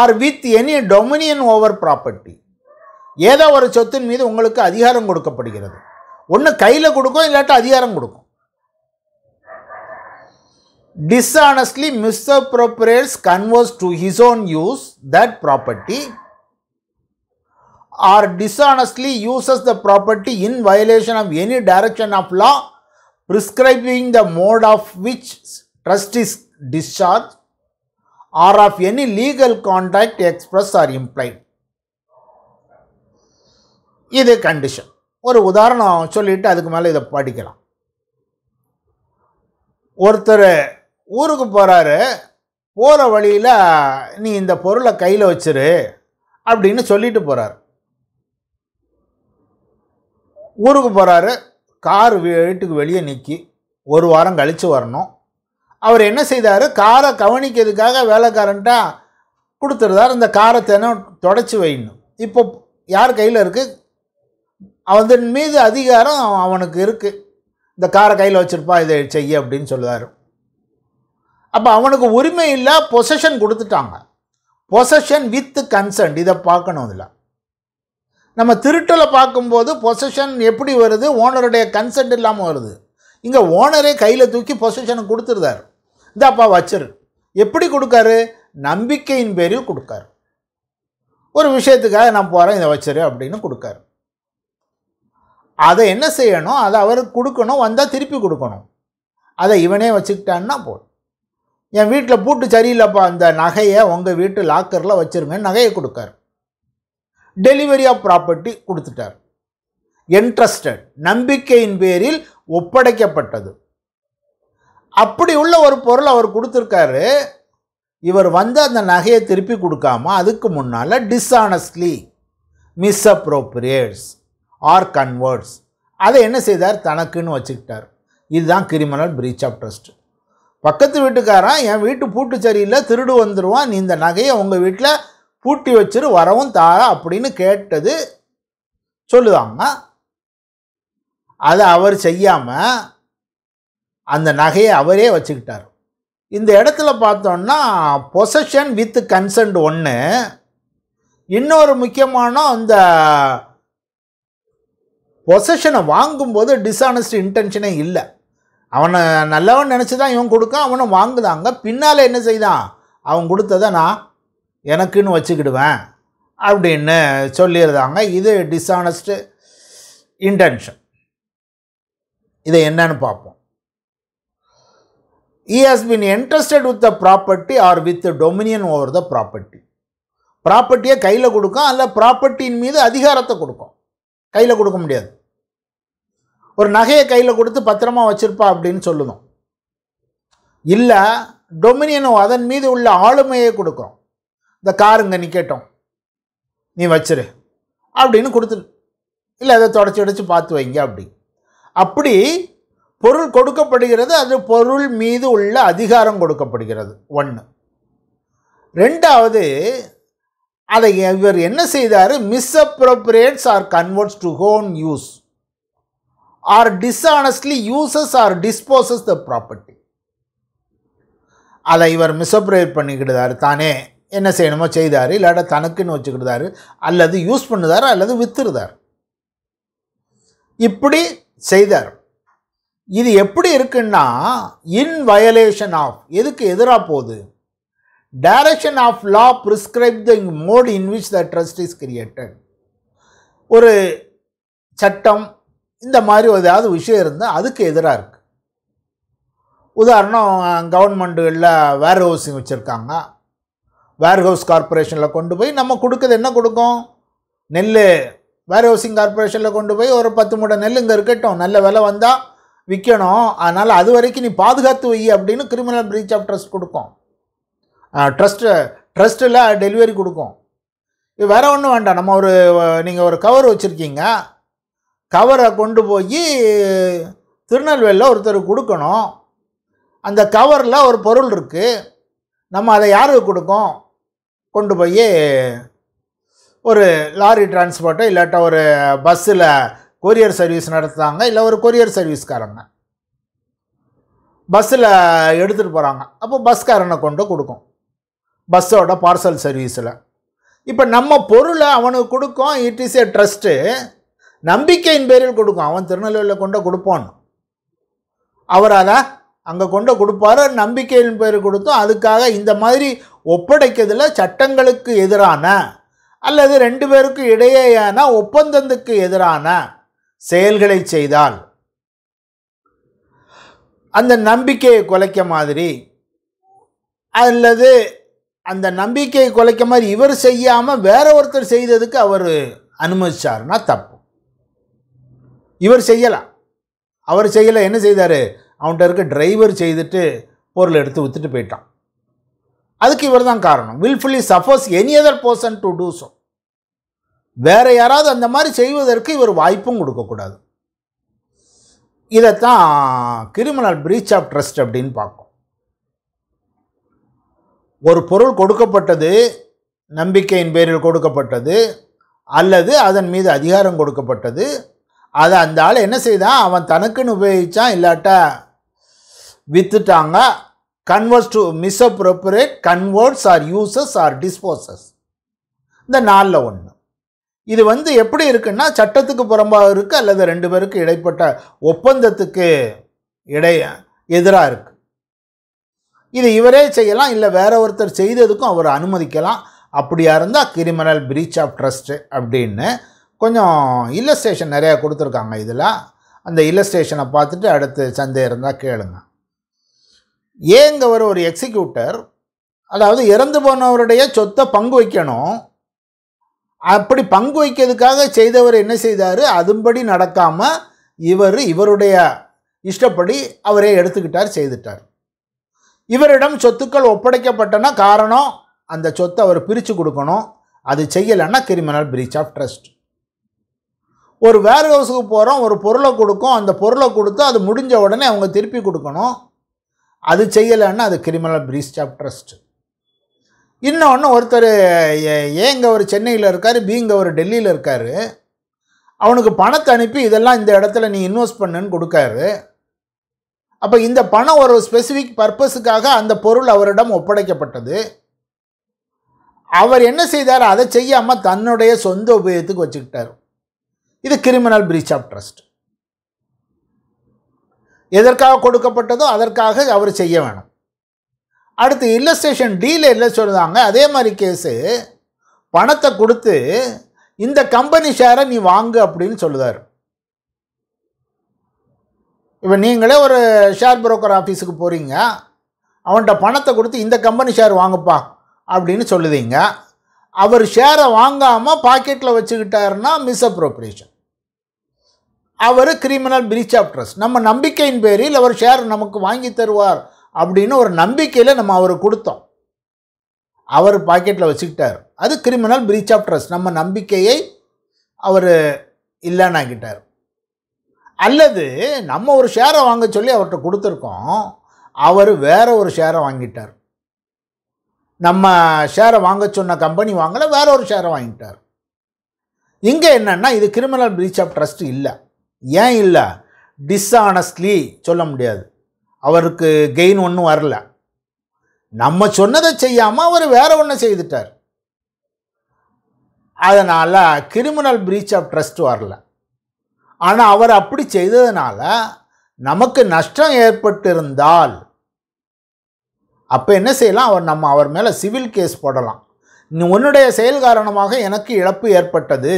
or with any dominion over property ஏதோ ஒரு சொத்தின் மீது உங்களுக்கு அதிகாரம் கொடுக்கப்படுகிறது ஒன்று கையில் கொடுக்கும் இல்லாட்டா அதிகாரம் கொடுக்கும் dishonestly misappropriates converts to his own use that property or dishonestly uses the property in violation of any direction of law prescribing the mode of which trust is discharge or of any legal contract express or implied. இது condition ஒரு உதாரணம் சொல்லிவிட்டு அதுக்கு மேலே இதை படிக்கலாம் ஒருத்தர் ஊருக்கு போகிறாரு போகிற வழியில் நீ இந்த பொருளை கையில் வச்சிரு அப்படின்னு சொல்லிட்டு போகிறாரு ஊருக்கு போகிறாரு கார் வீட்டுக்கு வெளியே நிற்கி ஒரு வாரம் கழித்து வரணும் அவர் என்ன செய்தார் காரை கவனிக்கிறதுக்காக வேலைக்காரன்ட்டா கொடுத்துருந்தார் இந்த காரை தினம் தொடச்சி வைணும் இப்போ யார் கையில் இருக்குது அவன் மீது அதிகாரம் அவனுக்கு இருக்குது இந்த காரை கையில் வச்சுருப்பா இதை செய்ய அப்படின்னு சொல்லுவார் அப்போ அவனுக்கு உரிமை இல்லை பொசஷன் கொடுத்துட்டாங்க பொசஷன் வித் கன்சன்ட் இதை பார்க்கணும் இதில் நம்ம திருட்டில் பார்க்கும்போது பொசஷன் எப்படி வருது ஓனருடைய கன்சன்ட் இல்லாமல் வருது இங்கே ஓனரே கையில் தூக்கி பொசஷனை கொடுத்துருந்தார் இந்தாப்பா வச்சிரு எப்படி கொடுக்காரு நம்பிக்கையின் பேரையும் கொடுக்காரு ஒரு விஷயத்துக்காக நான் போகிறேன் இதை வச்சிரு அப்படின்னு கொடுக்காரு அதை என்ன செய்யணும் அதை அவருக்கு கொடுக்கணும் வந்தால் திருப்பி கொடுக்கணும் அதை இவனே வச்சுக்கிட்டான்னா போதும் என் வீட்டில் பூட்டு சரியில்லைப்பா அந்த நகையை உங்கள் வீட்டு லாக்கரில் வச்சுருங்கன்னு நகையை கொடுக்காரு டெலிவரி ஆஃப் ப்ராப்பர்ட்டி கொடுத்துட்டார் என்ட்ரஸ்டட் நம்பிக்கையின் பேரில் ஒப்படைக்கப்பட்டது அப்படி உள்ள ஒரு பொருள் அவர் கொடுத்துருக்காரு இவர் வந்து அந்த நகையை திருப்பி கொடுக்காம அதுக்கு முன்னால் டிஸ்ஆனஸ்ட்லி மிஸ்அப்ரோப்ரியேட்ஸ் ஆர் கன்வர்ட்ஸ் அதை என்ன செய்தார் தனக்குன்னு வச்சுக்கிட்டார் இதுதான் கிரிமினல் பிரீச் ஆஃப் ட்ரஸ்ட் பக்கத்து வீட்டுக்காரன் என் வீட்டு பூட்டு சரியில்லை திருடு வந்துடுவான் நீ இந்த நகையை உங்கள் வீட்டில் பூட்டி வச்சிரு வரவும் தாரா அப்படின்னு கேட்டது சொல்லுவாங்க அதை அவர் செய்யாமல் அந்த நகையை அவரே வச்சுக்கிட்டார் இந்த இடத்துல பார்த்தோன்னா பொசஷன் வித் கன்சன்ட் ஒன்று இன்னொரு முக்கியமான அந்த பொசஷனை வாங்கும்போது டிஸ்ஆனஸ்ட் இன்டென்ஷனே இல்லை அவனை நல்லவன் நினச்சி தான் இவன் கொடுக்கான் அவனும் வாங்குதாங்க பின்னால் என்ன செய்தான் அவன் கொடுத்ததை நான் எனக்குன்னு வச்சுக்கிடுவேன் அப்படின்னு சொல்லியிருந்தாங்க இது டிஸ்ஆனஸ்ட் இன்டென்ஷன் இதை என்னன்னு பார்ப்போம் he has been entrusted with the property or with the dominion over the property ப்ராப்பர்ட்டியை கையில் கொடுக்கும் அல்ல ப்ராப்பர்ட்டியின் மீது அதிகாரத்தை கொடுக்கும் கையில் கொடுக்க முடியாது ஒரு நகையை கையில் கொடுத்து பத்திரமா வச்சுருப்பா அப்படின்னு சொல்லணும் இல்லை டொமினியனும் அதன் மீது உள்ள ஆளுமையை கொடுக்குறோம் இந்த காருங்க இங்கே நிற்கட்டும் நீ வச்சிரு அப்படின்னு கொடுத்துரு இல்லை அதை தொடச்சி அடித்து பார்த்து வைங்க அப்படி அப்படி பொருள் கொடுக்கப்படுகிறது அது பொருள் மீது உள்ள அதிகாரம் கொடுக்கப்படுகிறது ஒன்று ரெண்டாவது அதை இவர் என்ன செய்தார் appropriates or converts to own use or dishonestly uses or disposes the property அதை இவர் மிஸ்அப்ரேட் பண்ணிக்கிட்டார் தானே என்ன செய்யணுமோ செய்தார் இல்லாட்ட தனக்குன்னு வச்சுக்கிட்டாரு அல்லது யூஸ் பண்ணுதார் அல்லது வித்துருதார் இப்படி செய்தார் இது எப்படி இருக்குன்னா இன் வயலேஷன் ஆஃப் எதுக்கு எதிராக போகுது direction of law prescribe the mode in which the trust is created ஒரு சட்டம் இந்த மாதிரி ஏதாவது விஷயம் இருந்தால் அதுக்கு எதிராக இருக்குது உதாரணம் கவர்மெண்ட்டுகளில் வேர் ஹவுஸிங் வச்சுருக்காங்க வேர் ஹவுஸ் கார்பரேஷனில் கொண்டு போய் நம்ம கொடுக்குறது என்ன கொடுக்கும் நெல் வேர் ஹவுசிங் கார்பரேஷனில் கொண்டு போய் ஒரு பத்து மூட்டை நெல் இங்கே இருக்கட்டும் நல்ல விலை வந்தால் விற்கணும் அதனால் அது வரைக்கும் நீ பாதுகாத்து வை அப்படின்னு கிரிமினல் பிரீச் ஆஃப் ட்ரஸ்ட் கொடுக்கும் ட்ரஸ்ட்டு ட்ரஸ்ட்டில் டெலிவரி கொடுக்கும் இது வேறு ஒன்றும் வேண்டாம் நம்ம ஒரு நீங்கள் ஒரு கவர் வச்சுருக்கீங்க கவரை கொண்டு போய் திருநெல்வேலியில் ஒருத்தர் கொடுக்கணும் அந்த கவரில் ஒரு பொருள் இருக்குது நம்ம அதை யாருக்கு கொடுக்கும் கொண்டு போய் ஒரு லாரி டிரான்ஸ்போர்ட்டோ இல்லாட்டா ஒரு பஸ்ஸில் கொரியர் சர்வீஸ் நடத்துகிறாங்க இல்லை ஒரு கொரியர் சர்வீஸ்காரங்க பஸ்ஸில் எடுத்துகிட்டு போகிறாங்க அப்போ பஸ்காரனை கொண்டு கொடுக்கும் பஸ்ஸோட பார்சல் சர்வீஸில் இப்போ நம்ம பொருளை அவனுக்கு கொடுக்கும் இட் இஸ் ஏ ட்ரஸ்ட்டு நம்பிக்கையின் பேரில் கொடுக்கும் அவன் திருநெல்வேலியில் கொண்டு கொடுப்பான்னு அவர் அதை அங்கே கொண்டு கொடுப்பாரு நம்பிக்கையின் பேர் கொடுத்தும் அதுக்காக இந்த மாதிரி ஒப்படைக்கிறதுல சட்டங்களுக்கு எதிரான அல்லது ரெண்டு பேருக்கு இடையேயான ஒப்பந்தத்துக்கு எதிரான செயல்களை செய்தால் அந்த நம்பிக்கையை குலைக்க மாதிரி அல்லது அந்த நம்பிக்கையை குலைக்க மாதிரி இவர் செய்யாமல் வேற ஒருத்தர் செய்ததுக்கு அவர் அனுமதிச்சாருன்னா தப்பு இவர் செய்யலாம் அவர் செய்யலை என்ன செய்தார் அவன்கிட்ட இருக்க டிரைவர் செய்துட்டு பொருள் எடுத்து விற்றுட்டு போயிட்டான் அதுக்கு இவர் தான் காரணம் wilfully suppose any other person to do so வேற யாராவது அந்த மாதிரி செய்வதற்கு இவர் வாய்ப்பும் கொடுக்கக்கூடாது இதைத்தான் கிரிமினல் பிரீச் ஆஃப் ட்ரஸ்ட் அப்படின்னு பார்க்கும் ஒரு பொருள் கொடுக்கப்பட்டது நம்பிக்கையின் பேரில் கொடுக்கப்பட்டது அல்லது அதன் மீது அதிகாரம் கொடுக்கப்பட்டது அதை அந்த ஆள் என்ன செய்தான் அவன் தனக்குன்னு உபயோகித்தான் இல்லாட்ட விற்றுட்டாங்க converts to misappropriate converts or uses or disposes இந்த நாளில் ஒன்று இது வந்து எப்படி இருக்குன்னா சட்டத்துக்கு புறம்பாக இருக்குது அல்லது ரெண்டு பேருக்கு இடைப்பட்ட ஒப்பந்தத்துக்கு இடைய எதிராக இருக்குது இது இவரே செய்யலாம் இல்லை வேற ஒருத்தர் செய்ததுக்கும் அவர் அனுமதிக்கலாம் அப்படியா இருந்தால் கிரிமினல் பிரீச் ஆஃப் ட்ரஸ்ட்டு அப்படின்னு கொஞ்சம் இல்லஸ்டேஷன் நிறையா கொடுத்துருக்காங்க இதில் அந்த இல்லஸ்டேஷனை பார்த்துட்டு அடுத்து சந்தேகம் இருந்தால் கேளுங்க ஏங்க ஒரு ஒரு எக்ஸிக்யூட்டர் அதாவது இறந்து போனவருடைய சொத்தை பங்கு வைக்கணும் அப்படி பங்கு வைக்கிறதுக்காக செய்தவர் என்ன செய்தார் அதுபடி நடக்காமல் இவர் இவருடைய இஷ்டப்படி அவரே எடுத்துக்கிட்டார் செய்துட்டார் இவரிடம் சொத்துக்கள் ஒப்படைக்கப்பட்டன காரணம் அந்த சொத்தை அவர் பிரித்து கொடுக்கணும் அது செய்யலைன்னா கிரிமினல் பிரீச் ஆஃப் ட்ரஸ்ட் ஒரு வேர் ஹவுஸுக்கு போகிறோம் ஒரு பொருளை கொடுக்கும் அந்த பொருளை கொடுத்து அது முடிஞ்ச உடனே அவங்க திருப்பி கொடுக்கணும் அது செய்யலைன்னா அது கிரிமினல் பிரீச் ஆஃப் ட்ரஸ்ட் இன்னொன்று ஒருத்தர் ஏங்க ஒரு சென்னையில் இருக்கார் பீங்க ஒரு டெல்லியில் இருக்கார் அவனுக்கு பணத்தை அனுப்பி இதெல்லாம் இந்த இடத்துல நீ இன்வெஸ்ட் பண்ணுன்னு கொடுக்காரு அப்போ இந்த பணம் ஒரு ஸ்பெசிஃபிக் பர்பஸுக்காக அந்த பொருள் அவரிடம் ஒப்படைக்கப்பட்டது அவர் என்ன செய்தார் அதை செய்யாமல் தன்னுடைய சொந்த உபயோகத்துக்கு வச்சுக்கிட்டார் இது கிரிமினல் பிரீச் ஆஃப் ட்ரஸ்ட் எதற்காக கொடுக்கப்பட்டதோ அதற்காக அவர் செய்ய வேணும் அடுத்து இல்லஸ்ட்ரேஷன் டீல இல்லை சொல்கிறாங்க அதே மாதிரி கேஸு பணத்தை கொடுத்து இந்த கம்பெனி ஷேரை நீ வாங்கு அப்படின்னு சொல்லுதார் இப்போ நீங்களே ஒரு ஷேர் புரோக்கர் ஆஃபீஸுக்கு போகிறீங்க அவன்கிட்ட பணத்தை கொடுத்து இந்த கம்பெனி ஷேர் வாங்குப்பா அப்படின்னு சொல்லுதீங்க அவர் ஷேரை வாங்காமல் பாக்கெட்டில் வச்சுக்கிட்டாருன்னா மிஸ் அப்ரோப்ரியேஷன் அவர் கிரிமினல் பிரீச் ஆஃப் ட்ரஸ்ட் நம்ம நம்பிக்கையின் பேரில் அவர் ஷேர் நமக்கு வாங்கி தருவார் அப்படின்னு ஒரு நம்பிக்கையில் நம்ம அவருக்கு கொடுத்தோம் அவர் பாக்கெட்டில் வச்சுக்கிட்டார் அது கிரிமினல் பிரீச் ஆஃப் ட்ரஸ்ட் நம்ம நம்பிக்கையை அவர் இல்லைன்னாக்கிட்டார் அல்லது நம்ம ஒரு ஷேரை வாங்க சொல்லி அவர்கிட்ட கொடுத்துருக்கோம் அவர் வேறு ஒரு ஷேரை வாங்கிட்டார் நம்ம ஷேரை வாங்க சொன்ன கம்பெனி வாங்கலை வேற ஒரு ஷேரை வாங்கிட்டார் இங்கே என்னென்னா இது கிரிமினல் பிரீச் ஆஃப் ட்ரஸ்ட் இல்லை ஏன் இல்லை டிஸ்ஆனஸ்ட்லி சொல்ல முடியாது அவருக்கு கெயின் ஒன்றும் வரல நம்ம சொன்னதை செய்யாமல் அவர் வேற ஒன்று செய்துட்டார் அதனால் கிரிமினல் பிரீச் ஆஃப் ட்ரஸ்ட் வரல ஆனால் அவர் அப்படி செய்ததுனால நமக்கு நஷ்டம் ஏற்பட்டிருந்தால் அப்போ என்ன செய்யலாம் அவர் நம்ம அவர் மேலே சிவில் கேஸ் போடலாம் நீ உன்னுடைய செயல் காரணமாக எனக்கு இழப்பு ஏற்பட்டது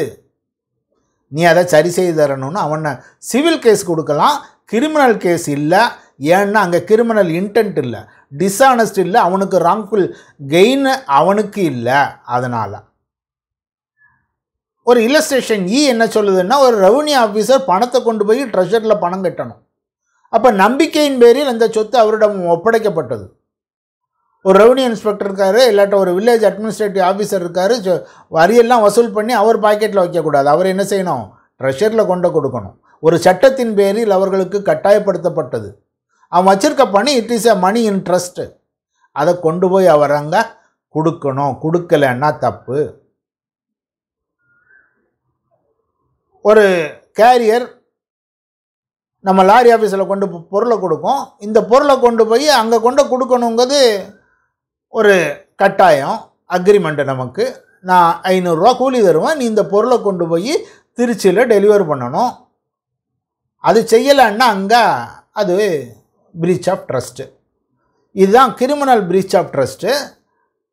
நீ அதை சரி செய்து தரணும்னு அவனை சிவில் கேஸ் கொடுக்கலாம் கிரிமினல் கேஸ் இல்லை ஏன்னா அங்கே கிரிமினல் இன்டென்ட் இல்லை டிஸ்ஆனஸ்ட் இல்லை அவனுக்கு ராங்ஃபுல் கெயின் அவனுக்கு இல்லை அதனால் ஒரு இல்லஸ்ட்ரேஷன் இ e என்ன சொல்லுதுன்னா ஒரு ரெவன்யூ ஆஃபீஸர் பணத்தை கொண்டு போய் ட்ரெஷரில் பணம் கட்டணும் அப்போ நம்பிக்கையின் பேரில் அந்த சொத்து அவரிடம் ஒப்படைக்கப்பட்டது ஒரு ரெவன்யூ இன்ஸ்பெக்டர் இருக்கார் இல்லாட்ட ஒரு வில்லேஜ் அட்மினிஸ்ட்ரேட்டிவ் ஆஃபீஸர் இருக்கார் வரியெல்லாம் வசூல் பண்ணி அவர் பாக்கெட்டில் வைக்கக்கூடாது அவர் என்ன செய்யணும் ட்ரெஷரில் கொண்டு கொடுக்கணும் ஒரு சட்டத்தின் பேரில் அவர்களுக்கு கட்டாயப்படுத்தப்பட்டது அவன் வச்சிருக்க பணி it is a money interest அதை கொண்டு போய் அவர் அங்கே கொடுக்கணும் கொடுக்கலன்னா தப்பு ஒரு கேரியர் நம்ம லாரி ஆஃபீஸில் கொண்டு பொருளை கொடுக்கும் இந்த பொருளை கொண்டு போய் அங்கே கொண்டு கொடுக்கணுங்கிறது ஒரு கட்டாயம் அக்ரிமெண்ட்டு நமக்கு நான் ஐநூறுரூவா கூலி தருவேன் நீ இந்த பொருளை கொண்டு போய் திருச்சியில் டெலிவர் பண்ணணும் அது செய்யலைன்னா அங்கே அது பிரீச் ஆஃப் ட்ரஸ்ட்டு இதுதான் criminal breach of trust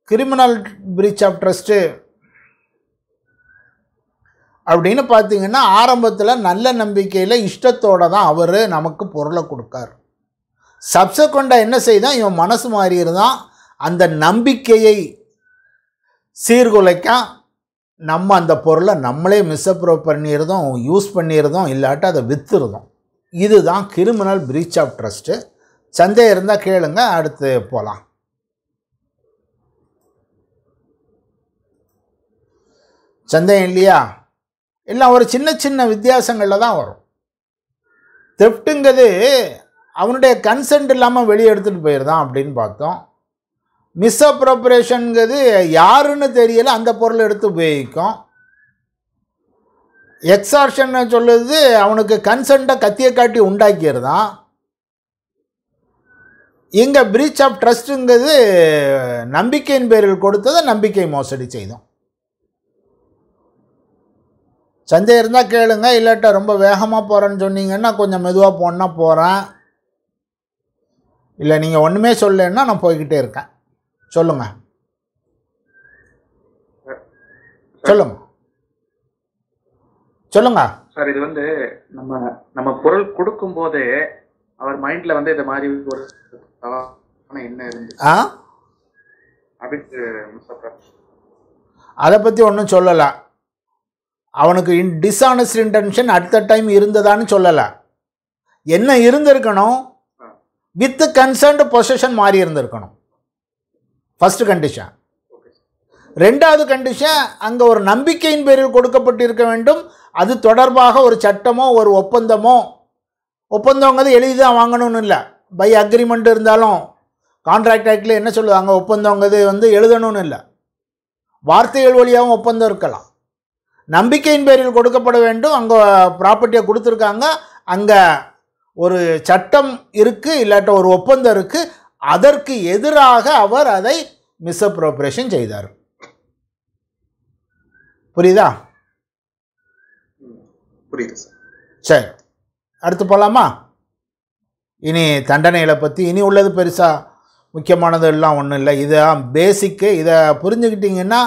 criminal breach of trust அப்படின்னு பார்த்தீங்கன்னா ஆரம்பத்தில் நல்ல நம்பிக்கையில் இஷ்டத்தோடு தான் அவர் நமக்கு பொருளை கொடுக்கார் சப்சக்வெண்ட்டாக என்ன செய்தான் இவன் மனசு மாறியிருந்தான் அந்த நம்பிக்கையை சீர்குலைக்க நம்ம அந்த பொருளை நம்மளே மிஸ்அப்ரூவ் பண்ணியிருந்தோம் யூஸ் பண்ணியிருந்தோம் இல்லாட்டி அதை விற்றுருதோம் இதுதான் கிரிமினல் பிரீச் ஆஃப் ட்ரஸ்ட்டு சந்தேகம் இருந்தால் கேளுங்க அடுத்து போகலாம் சந்தேகம் இல்லையா எல்லாம் ஒரு சின்ன சின்ன வித்தியாசங்களில் தான் வரும் தெஃப்ட்டுங்கிறது அவனுடைய கன்சென்ட் இல்லாமல் வெளியே எடுத்துகிட்டு போயிருந்தான் அப்படின்னு பார்த்தோம் மிஸ் அப்ரோப்ரேஷனுங்கிறது யாருன்னு தெரியலை அந்த பொருளை எடுத்து உபயோகிக்கும் எக்ஸார்ஷன்னு சொல்லுது அவனுக்கு கன்சென்ட்டை கத்தியை காட்டி உண்டாக்கியிருந்தான் இங்கே பிரீச் ஆஃப் ட்ரஸ்ட்டுங்கிறது நம்பிக்கையின் பேரில் கொடுத்ததை நம்பிக்கை மோசடி செய்தோம் சந்தேகம் இருந்தால் கேளுங்க இல்லாட்ட ரொம்ப வேகமாக போகிறேன்னு சொன்னீங்கன்னா கொஞ்சம் மெதுவாக போனால் போகிறேன் இல்லை நீங்கள் ஒன்றுமே சொல்லலைன்னா நான் போய்கிட்டே இருக்கேன் சொல்லுங்கள் சொல்லுங்கள் சொல்லுங்க சார் இது வந்து நம்ம நம்ம குரல் கொடுக்கும் போதே அவர் மைண்ட்ல வந்து இந்த மாதிரி ஒரு என்ன இருந்து அதை பற்றி ஒன்றும் சொல்லலை அவனுக்கு in dishonest intention at the time இருந்ததான்னு சொல்லலை என்ன இருந்திருக்கணும் வித் கன்சர்ன்டு பொசிஷன் மாறி இருந்திருக்கணும் ஃபஸ்ட்டு கண்டிஷன் ரெண்டாவது கண்டிஷன் அங்கே ஒரு நம்பிக்கையின் பேரில் கொடுக்கப்பட்டிருக்க வேண்டும் அது தொடர்பாக ஒரு சட்டமோ ஒரு ஒப்பந்தமோ ஒப்பந்தங்கிறது எழுதி தான் வாங்கணும்னு இல்லை பை அக்ரிமெண்ட் இருந்தாலும் கான்ட்ராக்ட் ஆக்டில் என்ன சொல்லுவாங்க ஒப்பந்தங்கிறது வந்து எழுதணும்னு இல்லை வார்த்தைகள் வழியாகவும் ஒப்பந்தம் இருக்கலாம் நம்பிக்கையின் பேரில் கொடுக்கப்பட வேண்டும் அங்கே ப்ராப்பர்ட்டியை கொடுத்துருக்காங்க அங்கே ஒரு சட்டம் இருக்குது இல்லாட்ட ஒரு ஒப்பந்தம் இருக்குது அதற்கு எதிராக அவர் அதை மிஸ்அப்ரோப்ரேஷன் செய்தார் புரியுதா புரியுது சார் சரி அடுத்து போகலாமா இனி தண்டனைகளை பற்றி இனி உள்ளது பெருசாக முக்கியமானது எல்லாம் ஒன்றும் இல்லை இதுதான் பேசிக்கு இதை புரிஞ்சுக்கிட்டிங்கன்னா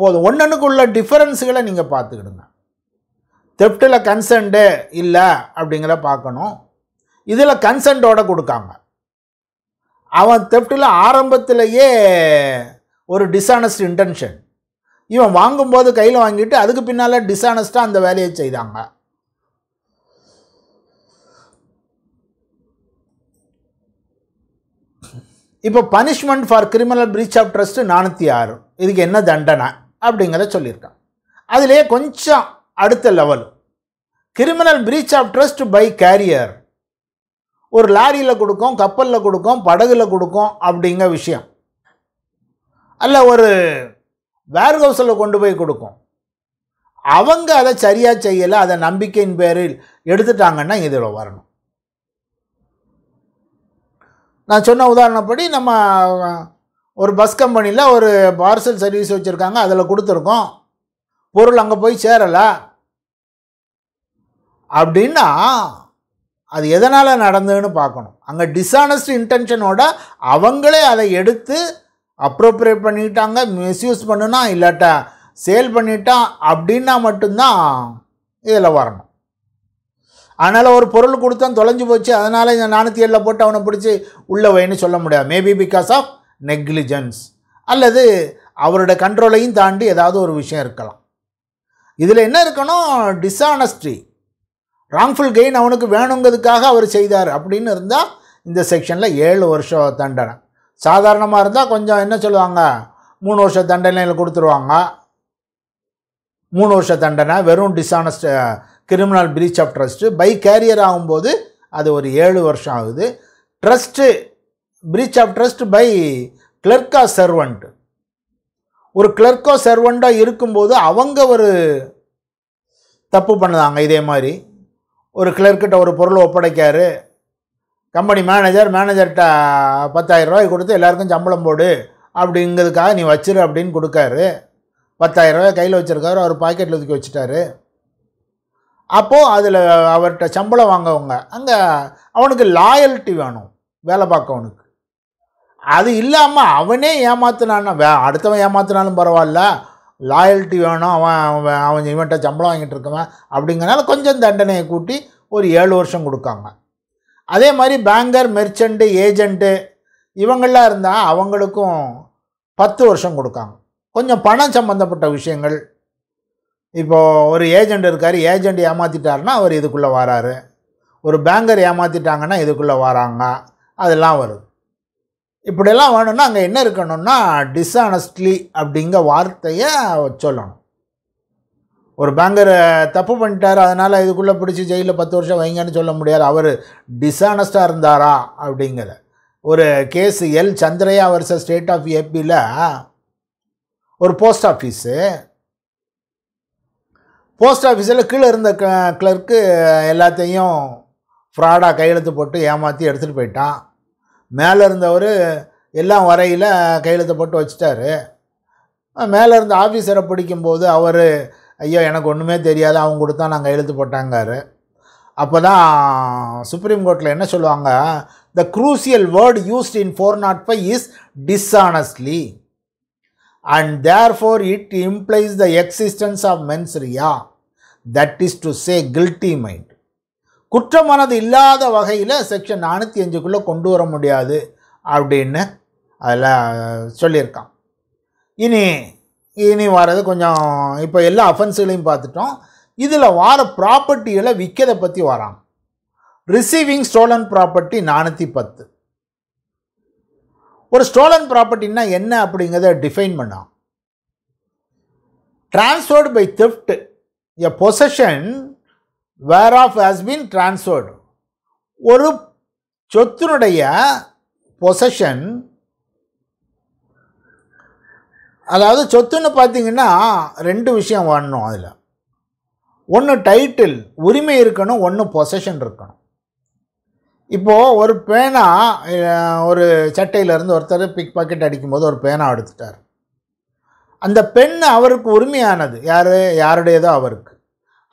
போதும் உள்ள டிஃப்ரென்ஸுகளை நீங்கள் பார்த்துக்கிடுங்க தெஃப்ட்டில் கன்சன்ட்டு இல்லை அப்படிங்கிற பார்க்கணும் இதில் கன்சன்ட்டோட கொடுக்காங்க அவன் தெப்டில் ஆரம்பத்திலேயே ஒரு டிஸானஸ்ட் இன்டென்ஷன் இவன் வாங்கும்போது கையில் வாங்கிட்டு அதுக்கு பின்னால் டிஸ்ஆனஸ்ட்டாக அந்த வேலையை செய்தாங்க இப்போ punishment for criminal breach of trust நானூற்றி ஆறு இதுக்கு என்ன தண்டனை அப்படிங்கிறத சொல்லியிருக்கான் அதிலேயே கொஞ்சம் அடுத்த level criminal breach of trust by carrier ஒரு லாரியில் கொடுக்கும் கப்பலில் கொடுக்கும் படகுல கொடுக்கும் அப்படிங்கிற விஷயம் அல்ல ஒரு வேர் ஹவுஸில் கொண்டு போய் கொடுக்கும் அவங்க அதை சரியாக செய்யலை அதை நம்பிக்கையின் பேரில் எடுத்துட்டாங்கன்னா இதில் வரணும் நான் சொன்ன உதாரணப்படி நம்ம ஒரு பஸ் கம்பெனியில் ஒரு பார்சல் சர்வீஸ் வச்சுருக்காங்க அதில் கொடுத்துருக்கோம் பொருள் அங்கே போய் சேரலை அப்படின்னா அது எதனால் நடந்ததுன்னு பார்க்கணும் அங்கே டிஸானஸ்ட் இன்டென்ஷனோட அவங்களே அதை எடுத்து அப்ரோப்ரியேட் பண்ணிட்டாங்க மிஸ்யூஸ் பண்ணுனா இல்லாட்ட சேல் பண்ணிட்டான் அப்படின்னா மட்டும்தான் இதில் வரணும் அதனால் ஒரு பொருள் கொடுத்தான் தொலைஞ்சு போச்சு அதனால் இந்த நானூற்றி ஏழில் போட்டு அவனை பிடிச்சி உள்ள வைன்னு சொல்ல முடியாது மேபி பிகாஸ் ஆஃப் நெக்லிஜென்ஸ் அல்லது அவரோட கண்ட்ரோலையும் தாண்டி ஏதாவது ஒரு விஷயம் இருக்கலாம் இதில் என்ன இருக்கணும் டிஸ்ஆனஸ்டி ராங்ஃபுல் கெயின் அவனுக்கு வேணுங்கிறதுக்காக அவர் செய்தார் அப்படின்னு இருந்தால் இந்த செக்ஷனில் ஏழு வருஷம் தண்டனை சாதாரணமாக இருந்தால் கொஞ்சம் என்ன சொல்லுவாங்க மூணு வருஷ தண்டனையில் கொடுத்துருவாங்க மூணு வருஷ தண்டனை வெறும் dishonest criminal breach of trust by carrier ஆகும்போது அது ஒரு ஏழு வருஷம் ஆகுது trust breach of trust by கிளர்க்கா ஆஃப் ஒரு கிளர்க்கோ சர்வெண்ட்டோ இருக்கும்போது அவங்க ஒரு தப்பு பண்ணுதாங்க இதே மாதிரி ஒரு கிளர்க்கிட்ட ஒரு பொருள் ஒப்படைக்காரு கம்பெனி மேனேஜர் மேனேஜர்கிட்ட பத்தாயிரம் ரூபாய் கொடுத்து எல்லாருக்கும் சம்பளம் போடு அப்படிங்கிறதுக்காக நீ வச்சிரு அப்படின்னு கொடுக்காரு பத்தாயிரம் ரூபாய் கையில் வச்சுருக்காரு அவர் பாக்கெட்டில் தூக்கி வச்சுட்டாரு அப்போது அதில் அவர்கிட்ட சம்பளம் வாங்கவங்க அங்கே அவனுக்கு லாயல்ட்டி வேணும் வேலை பார்க்கவனுக்கு அது இல்லாமல் அவனே ஏமாத்தினான்னா வே அடுத்தவன் ஏமாத்தினாலும் பரவாயில்ல லாயல்ட்டி வேணும் அவன் அவன் அவன் இவன்கிட்ட சம்பளம் வாங்கிட்டு இருக்கவன் அப்படிங்கிறனால கொஞ்சம் தண்டனையை கூட்டி ஒரு ஏழு வருஷம் கொடுக்காங்க அதே மாதிரி பேங்கர் மெர்ச்சண்ட்டு ஏஜெண்ட்டு இவங்களாம் இருந்தால் அவங்களுக்கும் பத்து வருஷம் கொடுக்காங்க கொஞ்சம் பணம் சம்மந்தப்பட்ட விஷயங்கள் இப்போது ஒரு ஏஜெண்ட் இருக்கார் ஏஜெண்ட் ஏமாற்றிட்டாருன்னா அவர் இதுக்குள்ளே வராரு ஒரு பேங்கர் ஏமாற்றிட்டாங்கன்னா இதுக்குள்ளே வராங்க அதெல்லாம் வருது இப்படியெல்லாம் வேணும்னா அங்கே என்ன இருக்கணும்னா டிஸ்ஹானஸ்ட்லி அப்படிங்கிற வார்த்தையை சொல்லணும் ஒரு பேங்கர் தப்பு பண்ணிட்டார் அதனால் இதுக்குள்ளே பிடிச்சி ஜெயிலில் பத்து வருஷம் வைங்கன்னு சொல்ல முடியாது அவர் டிஸானஸ்டாக இருந்தாரா அப்படிங்கிற ஒரு கேஸ் எல் சந்திரையா வருஷ ஸ்டேட் ஆஃப் ஏபியில் ஒரு போஸ்ட் ஆஃபீஸு போஸ்ட் ஆஃபீஸில் கீழே இருந்த க கிளர்க்கு எல்லாத்தையும் ஃப்ராடாக கையெழுத்து போட்டு ஏமாற்றி எடுத்துகிட்டு போயிட்டான் மேலே இருந்தவர் எல்லாம் வரையில் கையெழுத்து போட்டு வச்சுட்டாரு மேலே இருந்த ஆஃபீஸரை பிடிக்கும்போது அவர் ஐயோ எனக்கு ஒன்றுமே தெரியாது அவங்க கொடுத்தா நாங்கள் எழுத்து போட்டாங்காரு அப்போ தான் சுப்ரீம் கோர்ட்டில் என்ன சொல்லுவாங்க the crucial word used in four naught five is dishonestly and therefore it implies the existence of mens rea that is to say guilty mind குற்றமானது இல்லாத வகையில் செக்ஷன் நானூற்றி அஞ்சுக்குள்ளே கொண்டு வர முடியாது அப்படின்னு அதில் சொல்லியிருக்கான் இனி இனி வர்றது கொஞ்சம் இப்போ எல்லா அஃபென்ஸுகளையும் பார்த்துட்டோம் இதில் வார ப்ராப்பர்ட்டிகளை விற்கதை பற்றி வரான் ரிசீவிங் ஸ்டோலன் ப்ராப்பர்ட்டி நானூற்றி பத்து ஒரு ஸ்டோலன் ப்ராப்பர்ட்டின்னா என்ன அப்படிங்கிறத டிஃபைன் பண்ணான் transferred by theft a possession where of has been transferred ஒரு சொத்தினுடைய பொசஷன் அதாவது சொத்துன்னு பார்த்தீங்கன்னா ரெண்டு விஷயம் வரணும் அதில் ஒன்று டைட்டில் உரிமை இருக்கணும் ஒன்று பொசஷன் இருக்கணும் இப்போது ஒரு பேனா ஒரு சட்டையிலேருந்து ஒருத்தர் பிக் பாக்கெட் அடிக்கும்போது ஒரு பேனா எடுத்துட்டார் அந்த பெண் அவருக்கு உரிமையானது யார் யாருடையதோ அவருக்கு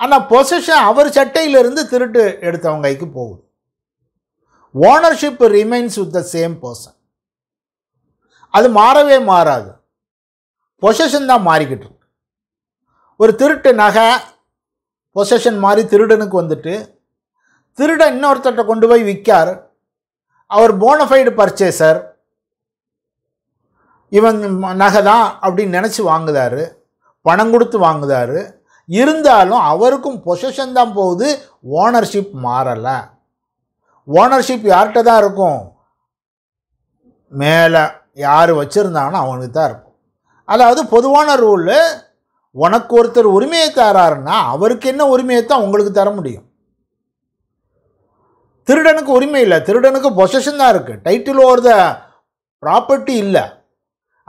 ஆனால் பொசஷன் அவர் சட்டையிலிருந்து திருட்டு எடுத்தவங்க கைக்கு போகுது ownership remains with the same person அது மாறவே மாறாது பொசஷன் தான் மாறிக்கிட்டு இருக்கு ஒரு திருட்டு நகை பொசஷன் மாறி திருடனுக்கு வந்துட்டு திருடன் இன்னொருத்தட்ட கொண்டு போய் விற்கார் அவர் போனஃபைடு பர்ச்சேசர் இவன் நகை தான் அப்படின்னு நினச்சி வாங்குதாரு பணம் கொடுத்து வாங்குதாரு இருந்தாலும் அவருக்கும் பொசஷன் தான் போகுது ஓனர்ஷிப் மாறலை ஓனர்ஷிப் யார்கிட்ட தான் இருக்கும் மேலே யார் வச்சுருந்தாங்கன்னா அவனுக்கு தான் இருக்கும் அதாவது பொதுவான ரூலு உனக்கு ஒருத்தர் உரிமையை தராருன்னா அவருக்கு என்ன உரிமையை தான் உங்களுக்கு தர முடியும் திருடனுக்கு உரிமை இல்லை திருடனுக்கு பொசஷன் தான் இருக்குது டைட்டில் ஓர் த ப்ராப்பர்ட்டி இல்லை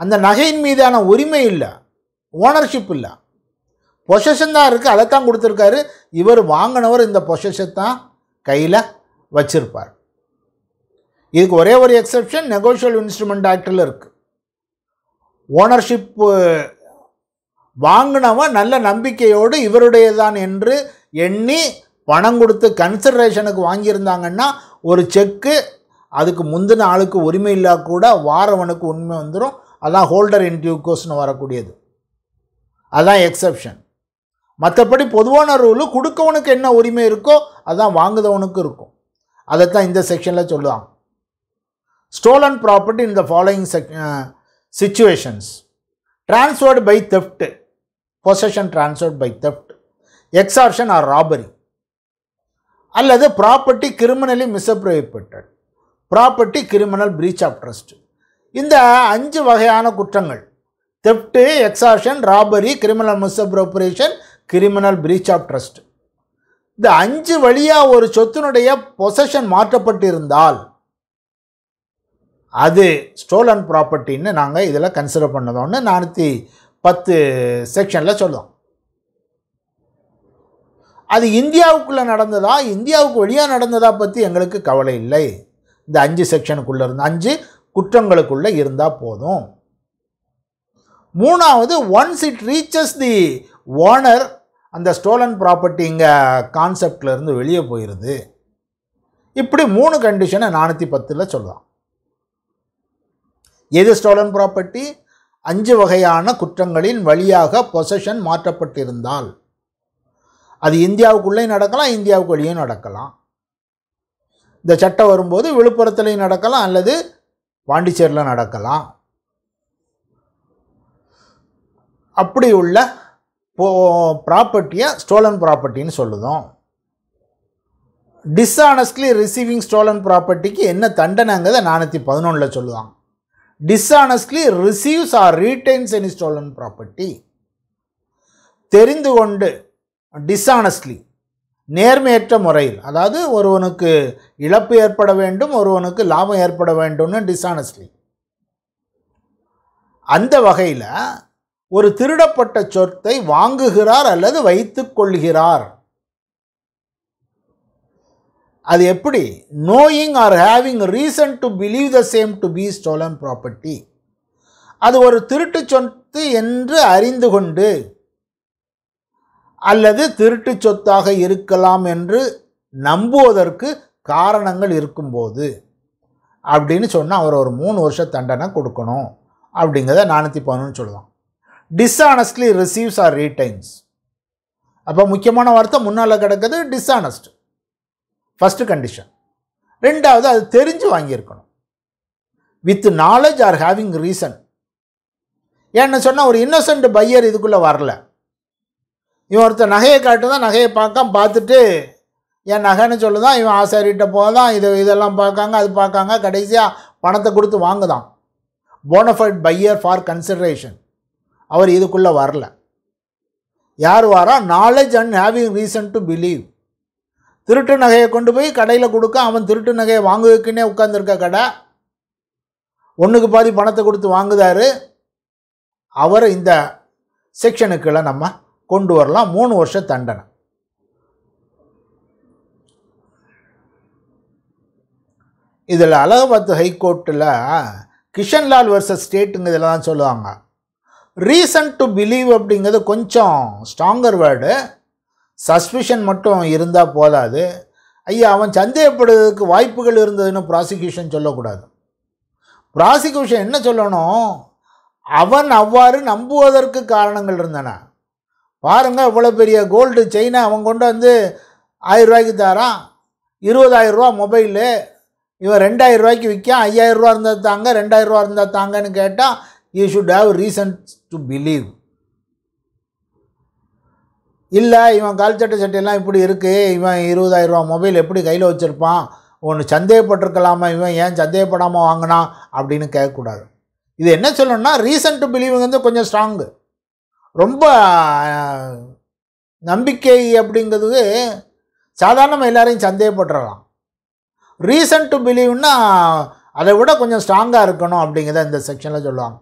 அந்த நகையின் மீதான உரிமை இல்லை ஓனர்ஷிப் இல்லை பொசஷன் தான் இருக்குது அதை தான் கொடுத்துருக்காரு இவர் வாங்கினவர் இந்த பொசஷன் தான் கையில் வச்சுருப்பார் இதுக்கு ஒரே ஒரு எக்ஸப்ஷன் நெகோஷியல் இன்ஸ்ட்ருமெண்ட் ஆக்டில் இருக்குது ஓனர்ஷிப்பு வாங்கினவன் நல்ல நம்பிக்கையோடு இவருடையதான் என்று எண்ணி பணம் கொடுத்து கன்சிடரேஷனுக்கு வாங்கியிருந்தாங்கன்னா ஒரு செக்கு அதுக்கு முந்தின ஆளுக்கு உரிமை இல்லா கூட வாரவனுக்கு உண்மை வந்துடும் அதான் ஹோல்டர் இன் டியூ கோஸ்னு வரக்கூடியது அதுதான் எக்ஸப்ஷன் மற்றபடி பொதுவான ரூலு கொடுக்கவனுக்கு என்ன உரிமை இருக்கோ அதான் வாங்குதவனுக்கு இருக்கும் அதைத்தான் இந்த செக்ஷனில் சொல்லுவாங்க ஸ்டோலன் ப்ராப்பர்ட்டி இந்த ஃபாலோயிங் செக் situations. Transferred by theft, possession transferred by theft, extortion or robbery அல்லது property criminally misappropriated property criminal breach of trust இந்த அஞ்சு வகையான குற்றங்கள் theft extortion robbery criminal misappropriation criminal breach of trust இந்த அஞ்சு வழியாக ஒரு சொத்தினுடைய பொசஷன் மாற்றப்பட்டிருந்தால் அது ஸ்டோலன் ப்ராப்பர்ட்டின்னு நாங்கள் இதில் கன்சிடர் பண்ணதோன்னு நானூற்றி பத்து செக்ஷனில் சொல்லுவோம் அது இந்தியாவுக்குள்ளே நடந்ததா இந்தியாவுக்கு வழியாக நடந்ததா பற்றி எங்களுக்கு கவலை இல்லை இந்த அஞ்சு செக்ஷனுக்குள்ளே இருந்த அஞ்சு குற்றங்களுக்குள்ளே இருந்தால் போதும் மூணாவது once it reaches the owner அந்த ஸ்டோலன் ப்ராப்பர்ட்டிங்க கான்செப்டில் இருந்து வெளியே போயிடுது இப்படி மூணு கண்டிஷனை நானூற்றி பத்தில் சொல்லலாம் எது ஸ்டோலன் ப்ராப்பர்ட்டி அஞ்சு வகையான குற்றங்களின் வழியாக பொசஷன் மாற்றப்பட்டிருந்தால் அது இந்தியாவுக்குள்ளே நடக்கலாம் இந்தியாவுக்கு வெளியே நடக்கலாம் இந்த சட்டம் வரும்போது விழுப்புரத்துலேயும் நடக்கலாம் அல்லது பாண்டிச்சேரியில் நடக்கலாம் அப்படி உள்ள போ ப்ராப்பர்ட்டியை ஸ்டோலன் ப்ராப்பர்ட்டின்னு சொல்லுதோம் டிஸ்ஆனஸ்ட்லி ரிசீவிங் ஸ்டோலன் ப்ராப்பர்ட்டிக்கு என்ன தண்டனைங்கிறத நானூற்றி பதினொன்றில் சொல்லுவாங்க dishonestly receives or retains any stolen property தெரிந்து கொண்டு dishonestly நேர்மையற்ற முறையில் அதாவது ஒருவனுக்கு இழப்பு ஏற்பட வேண்டும் ஒருவனுக்கு லாபம் ஏற்பட வேண்டும்னு டிஸ்ஆனஸ்ட்லி அந்த வகையில் ஒரு திருடப்பட்ட சொத்தை வாங்குகிறார் அல்லது வைத்து கொள்கிறார் அது எப்படி knowing or having reason to believe the same to be stolen property அது ஒரு திருட்டு சொத்து என்று அறிந்து கொண்டு அல்லது திருட்டு சொத்தாக இருக்கலாம் என்று நம்புவதற்கு காரணங்கள் இருக்கும்போது அப்படின்னு சொன்னால் அவர் ஒரு மூணு வருஷ தண்டனை கொடுக்கணும் அப்படிங்கிறத நானூற்றி பதினொன்று சொல்லலாம் டிஸ்ஆனஸ்ட்லி ரிசீவ்ஸ் ஆர் ரீடைன்ஸ் அப்போ முக்கியமான வார்த்தை முன்னால் கிடக்கிறது டிஸ்ஆனஸ்ட் ஃபஸ்ட்டு கண்டிஷன் ரெண்டாவது அது தெரிஞ்சு வாங்கியிருக்கணும் with knowledge or having reason ஏன்னு சொன்னால் ஒரு இன்னசென்ட் பையர் இதுக்குள்ளே வரல இவன் ஒருத்தர் நகையை காட்டுதான் நகையை பார்க்க பார்த்துட்டு என் நகைன்னு சொல்லுதான் இவன் ஆசாரிகிட்ட போதான் இது இதெல்லாம் பார்க்காங்க அது பார்க்காங்க கடைசியாக பணத்தை கொடுத்து வாங்குதான் போனஃபைட் பையர் ஃபார் கன்சிடரேஷன் அவர் இதுக்குள்ளே வரல யார் வாரா knowledge and having reason to believe திருட்டு நகையை கொண்டு போய் கடையில் கொடுக்க அவன் திருட்டு நகையை வாங்குவதுக்குன்னே உட்காந்துருக்க கடை ஒன்றுக்கு பாதி பணத்தை கொடுத்து வாங்குதார் அவரை இந்த செக்ஷனுக்குள்ள நம்ம கொண்டு வரலாம் மூணு வருஷம் தண்டனை இதில் அலகாபாத் ஹைகோர்ட்டில் கிஷன்லால் வர்சஸ் தான் சொல்லுவாங்க ரீசன் டு பிலீவ் அப்படிங்கிறது கொஞ்சம் ஸ்ட்ராங்கர் வேர்டு சஸ்பிஷன் மட்டும் இருந்தால் போதாது ஐயா அவன் சந்தேகப்படுறதுக்கு வாய்ப்புகள் இருந்ததுன்னு ப்ராசிக்யூஷன் சொல்லக்கூடாது ப்ராசிக்யூஷன் என்ன சொல்லணும் அவன் அவ்வாறு நம்புவதற்கு காரணங்கள் இருந்தன பாருங்கள் இவ்வளோ பெரிய கோல்டு செயினை அவன் கொண்டு வந்து ஆயிரரூவாய்க்கு தாரான் இருபதாயிரரூவா மொபைலு இவன் ரெண்டாயிரம் ரூபாய்க்கு ஐயாயிரம் ரூபா இருந்தால் தாங்க ரூபா இருந்தால் தாங்கன்னு கேட்டால் you should have reasons to believe இல்லை இவன் கால் சட்டை சட்டையெல்லாம் இப்படி இருக்குது இவன் இருபதாயிரரூவா மொபைல் எப்படி கையில் வச்சுருப்பான் ஒன்று சந்தேகப்பட்டிருக்கலாமா இவன் ஏன் சந்தேகப்படாமல் வாங்கினான் அப்படின்னு கேட்கக்கூடாது இது என்ன சொல்லணும்னா ரீசண்ட் டு பிலீவிங் வந்து கொஞ்சம் ஸ்ட்ராங்கு ரொம்ப நம்பிக்கை அப்படிங்கிறது சாதாரணமாக எல்லாரையும் சந்தேகப்பட்டுறலாம் ரீசன் பிலீவ்னா அதை விட கொஞ்சம் ஸ்ட்ராங்காக இருக்கணும் அப்படிங்கிறத இந்த செக்ஷனில் சொல்லுவாங்க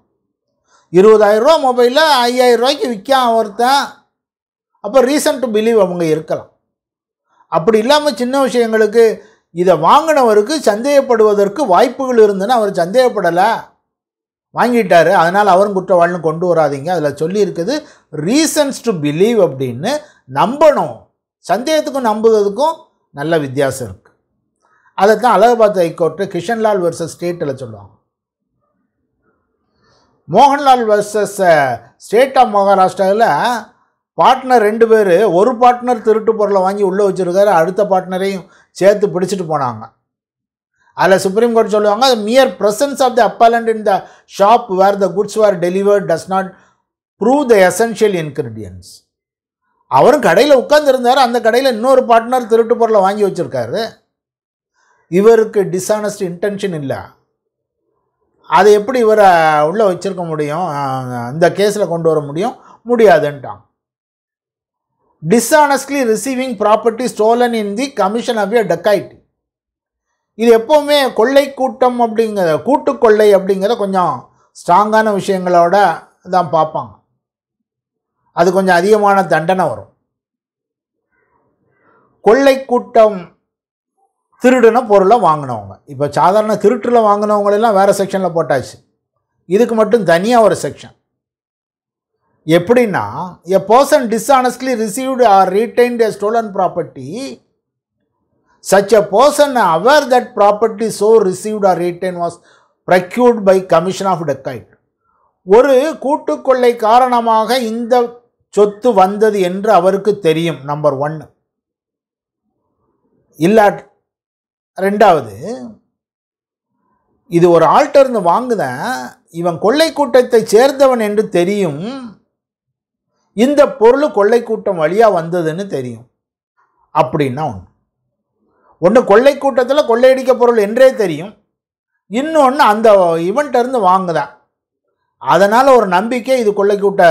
இருபதாயிரரூவா மொபைலில் ஐயாயிரரூவாய்க்கு விற்க ஒருத்தன் அப்போ ரீசன் டு பிலீவ் அவங்க இருக்கலாம் அப்படி இல்லாமல் சின்ன விஷயங்களுக்கு இதை வாங்கினவருக்கு சந்தேகப்படுவதற்கு வாய்ப்புகள் இருந்ததுன்னா அவர் சந்தேகப்படலை வாங்கிட்டார் அதனால் அவரும் குற்றவாளின்னு கொண்டு வராதிங்க அதில் சொல்லியிருக்குது ரீசன்ஸ் டு பிலீவ் அப்படின்னு நம்பணும் சந்தேகத்துக்கும் நம்புவதற்கும் நல்ல வித்தியாசம் இருக்குது அதைத்தான் அலகாபாத் ஹைகோர்ட்டு கிஷன்லால் வர்சஸ் ஸ்டேட்டில் சொல்லுவாங்க மோகன்லால் வர்சஸ் ஸ்டேட் ஆஃப் மகாராஷ்டிராவில் பார்ட்னர் ரெண்டு பேர் ஒரு பார்ட்னர் திருட்டு பொருளை வாங்கி உள்ளே வச்சுருக்காரு அடுத்த பார்ட்னரையும் சேர்த்து பிடிச்சிட்டு போனாங்க அதில் சுப்ரீம் கோர்ட் சொல்லுவாங்க அது mere presence of the appellant in the shop where the goods were delivered does not prove the essential ingredients அவரும் கடையில் உட்காந்துருந்தார் அந்த கடையில் இன்னொரு பார்ட்னர் திருட்டு பொருளை வாங்கி வச்சுருக்காரு இவருக்கு டிஸானஸ்ட் இன்டென்ஷன் இல்லை அதை எப்படி இவரை உள்ளே வச்சுருக்க முடியும் இந்த கேஸில் கொண்டு வர முடியும் முடியாதுன்ட்டான் dishonestly receiving property stolen in the commission of a dacoit இது எப்போவுமே கொள்ளை கூட்டம் அப்படிங்கிற கூட்டு கொள்ளை அப்படிங்கிறத கொஞ்சம் ஸ்ட்ராங்கான விஷயங்களோட தான் பார்ப்பாங்க அது கொஞ்சம் அதிகமான தண்டனை வரும் கொள்ளை கூட்டம் திருடின பொருளை வாங்கினவங்க இப்போ சாதாரண திருட்டில் வாங்கினவங்களெல்லாம் வேறு செக்ஷனில் போட்டாச்சு இதுக்கு மட்டும் தனியாக ஒரு செக்ஷன் எப்படின்னா a person dishonestly received or retained a stolen property such a person aware that property so received or retain was procured by commission of dacoit ஒரு கூட்டுக்கொள்ளை காரணமாக இந்த சொத்து வந்தது என்று அவருக்கு தெரியும் நம்பர் ஒன்று இல்லா ரெண்டாவது இது ஒரு ஆல்டர்னு இருந்து வாங்குதேன் இவன் கொள்ளை கூட்டத்தை சேர்ந்தவன் என்று தெரியும் இந்த பொருள் கொள்ளை கூட்டம் வழியாக வந்ததுன்னு தெரியும் அப்படின்னா ஒன்று ஒன்று கொள்ளை கூட்டத்தில் கொள்ளையடிக்க பொருள் என்றே தெரியும் இன்னொன்று அந்த இவன்ட்டருந்து வாங்குதான் அதனால் ஒரு நம்பிக்கை இது கொள்ளை கூட்ட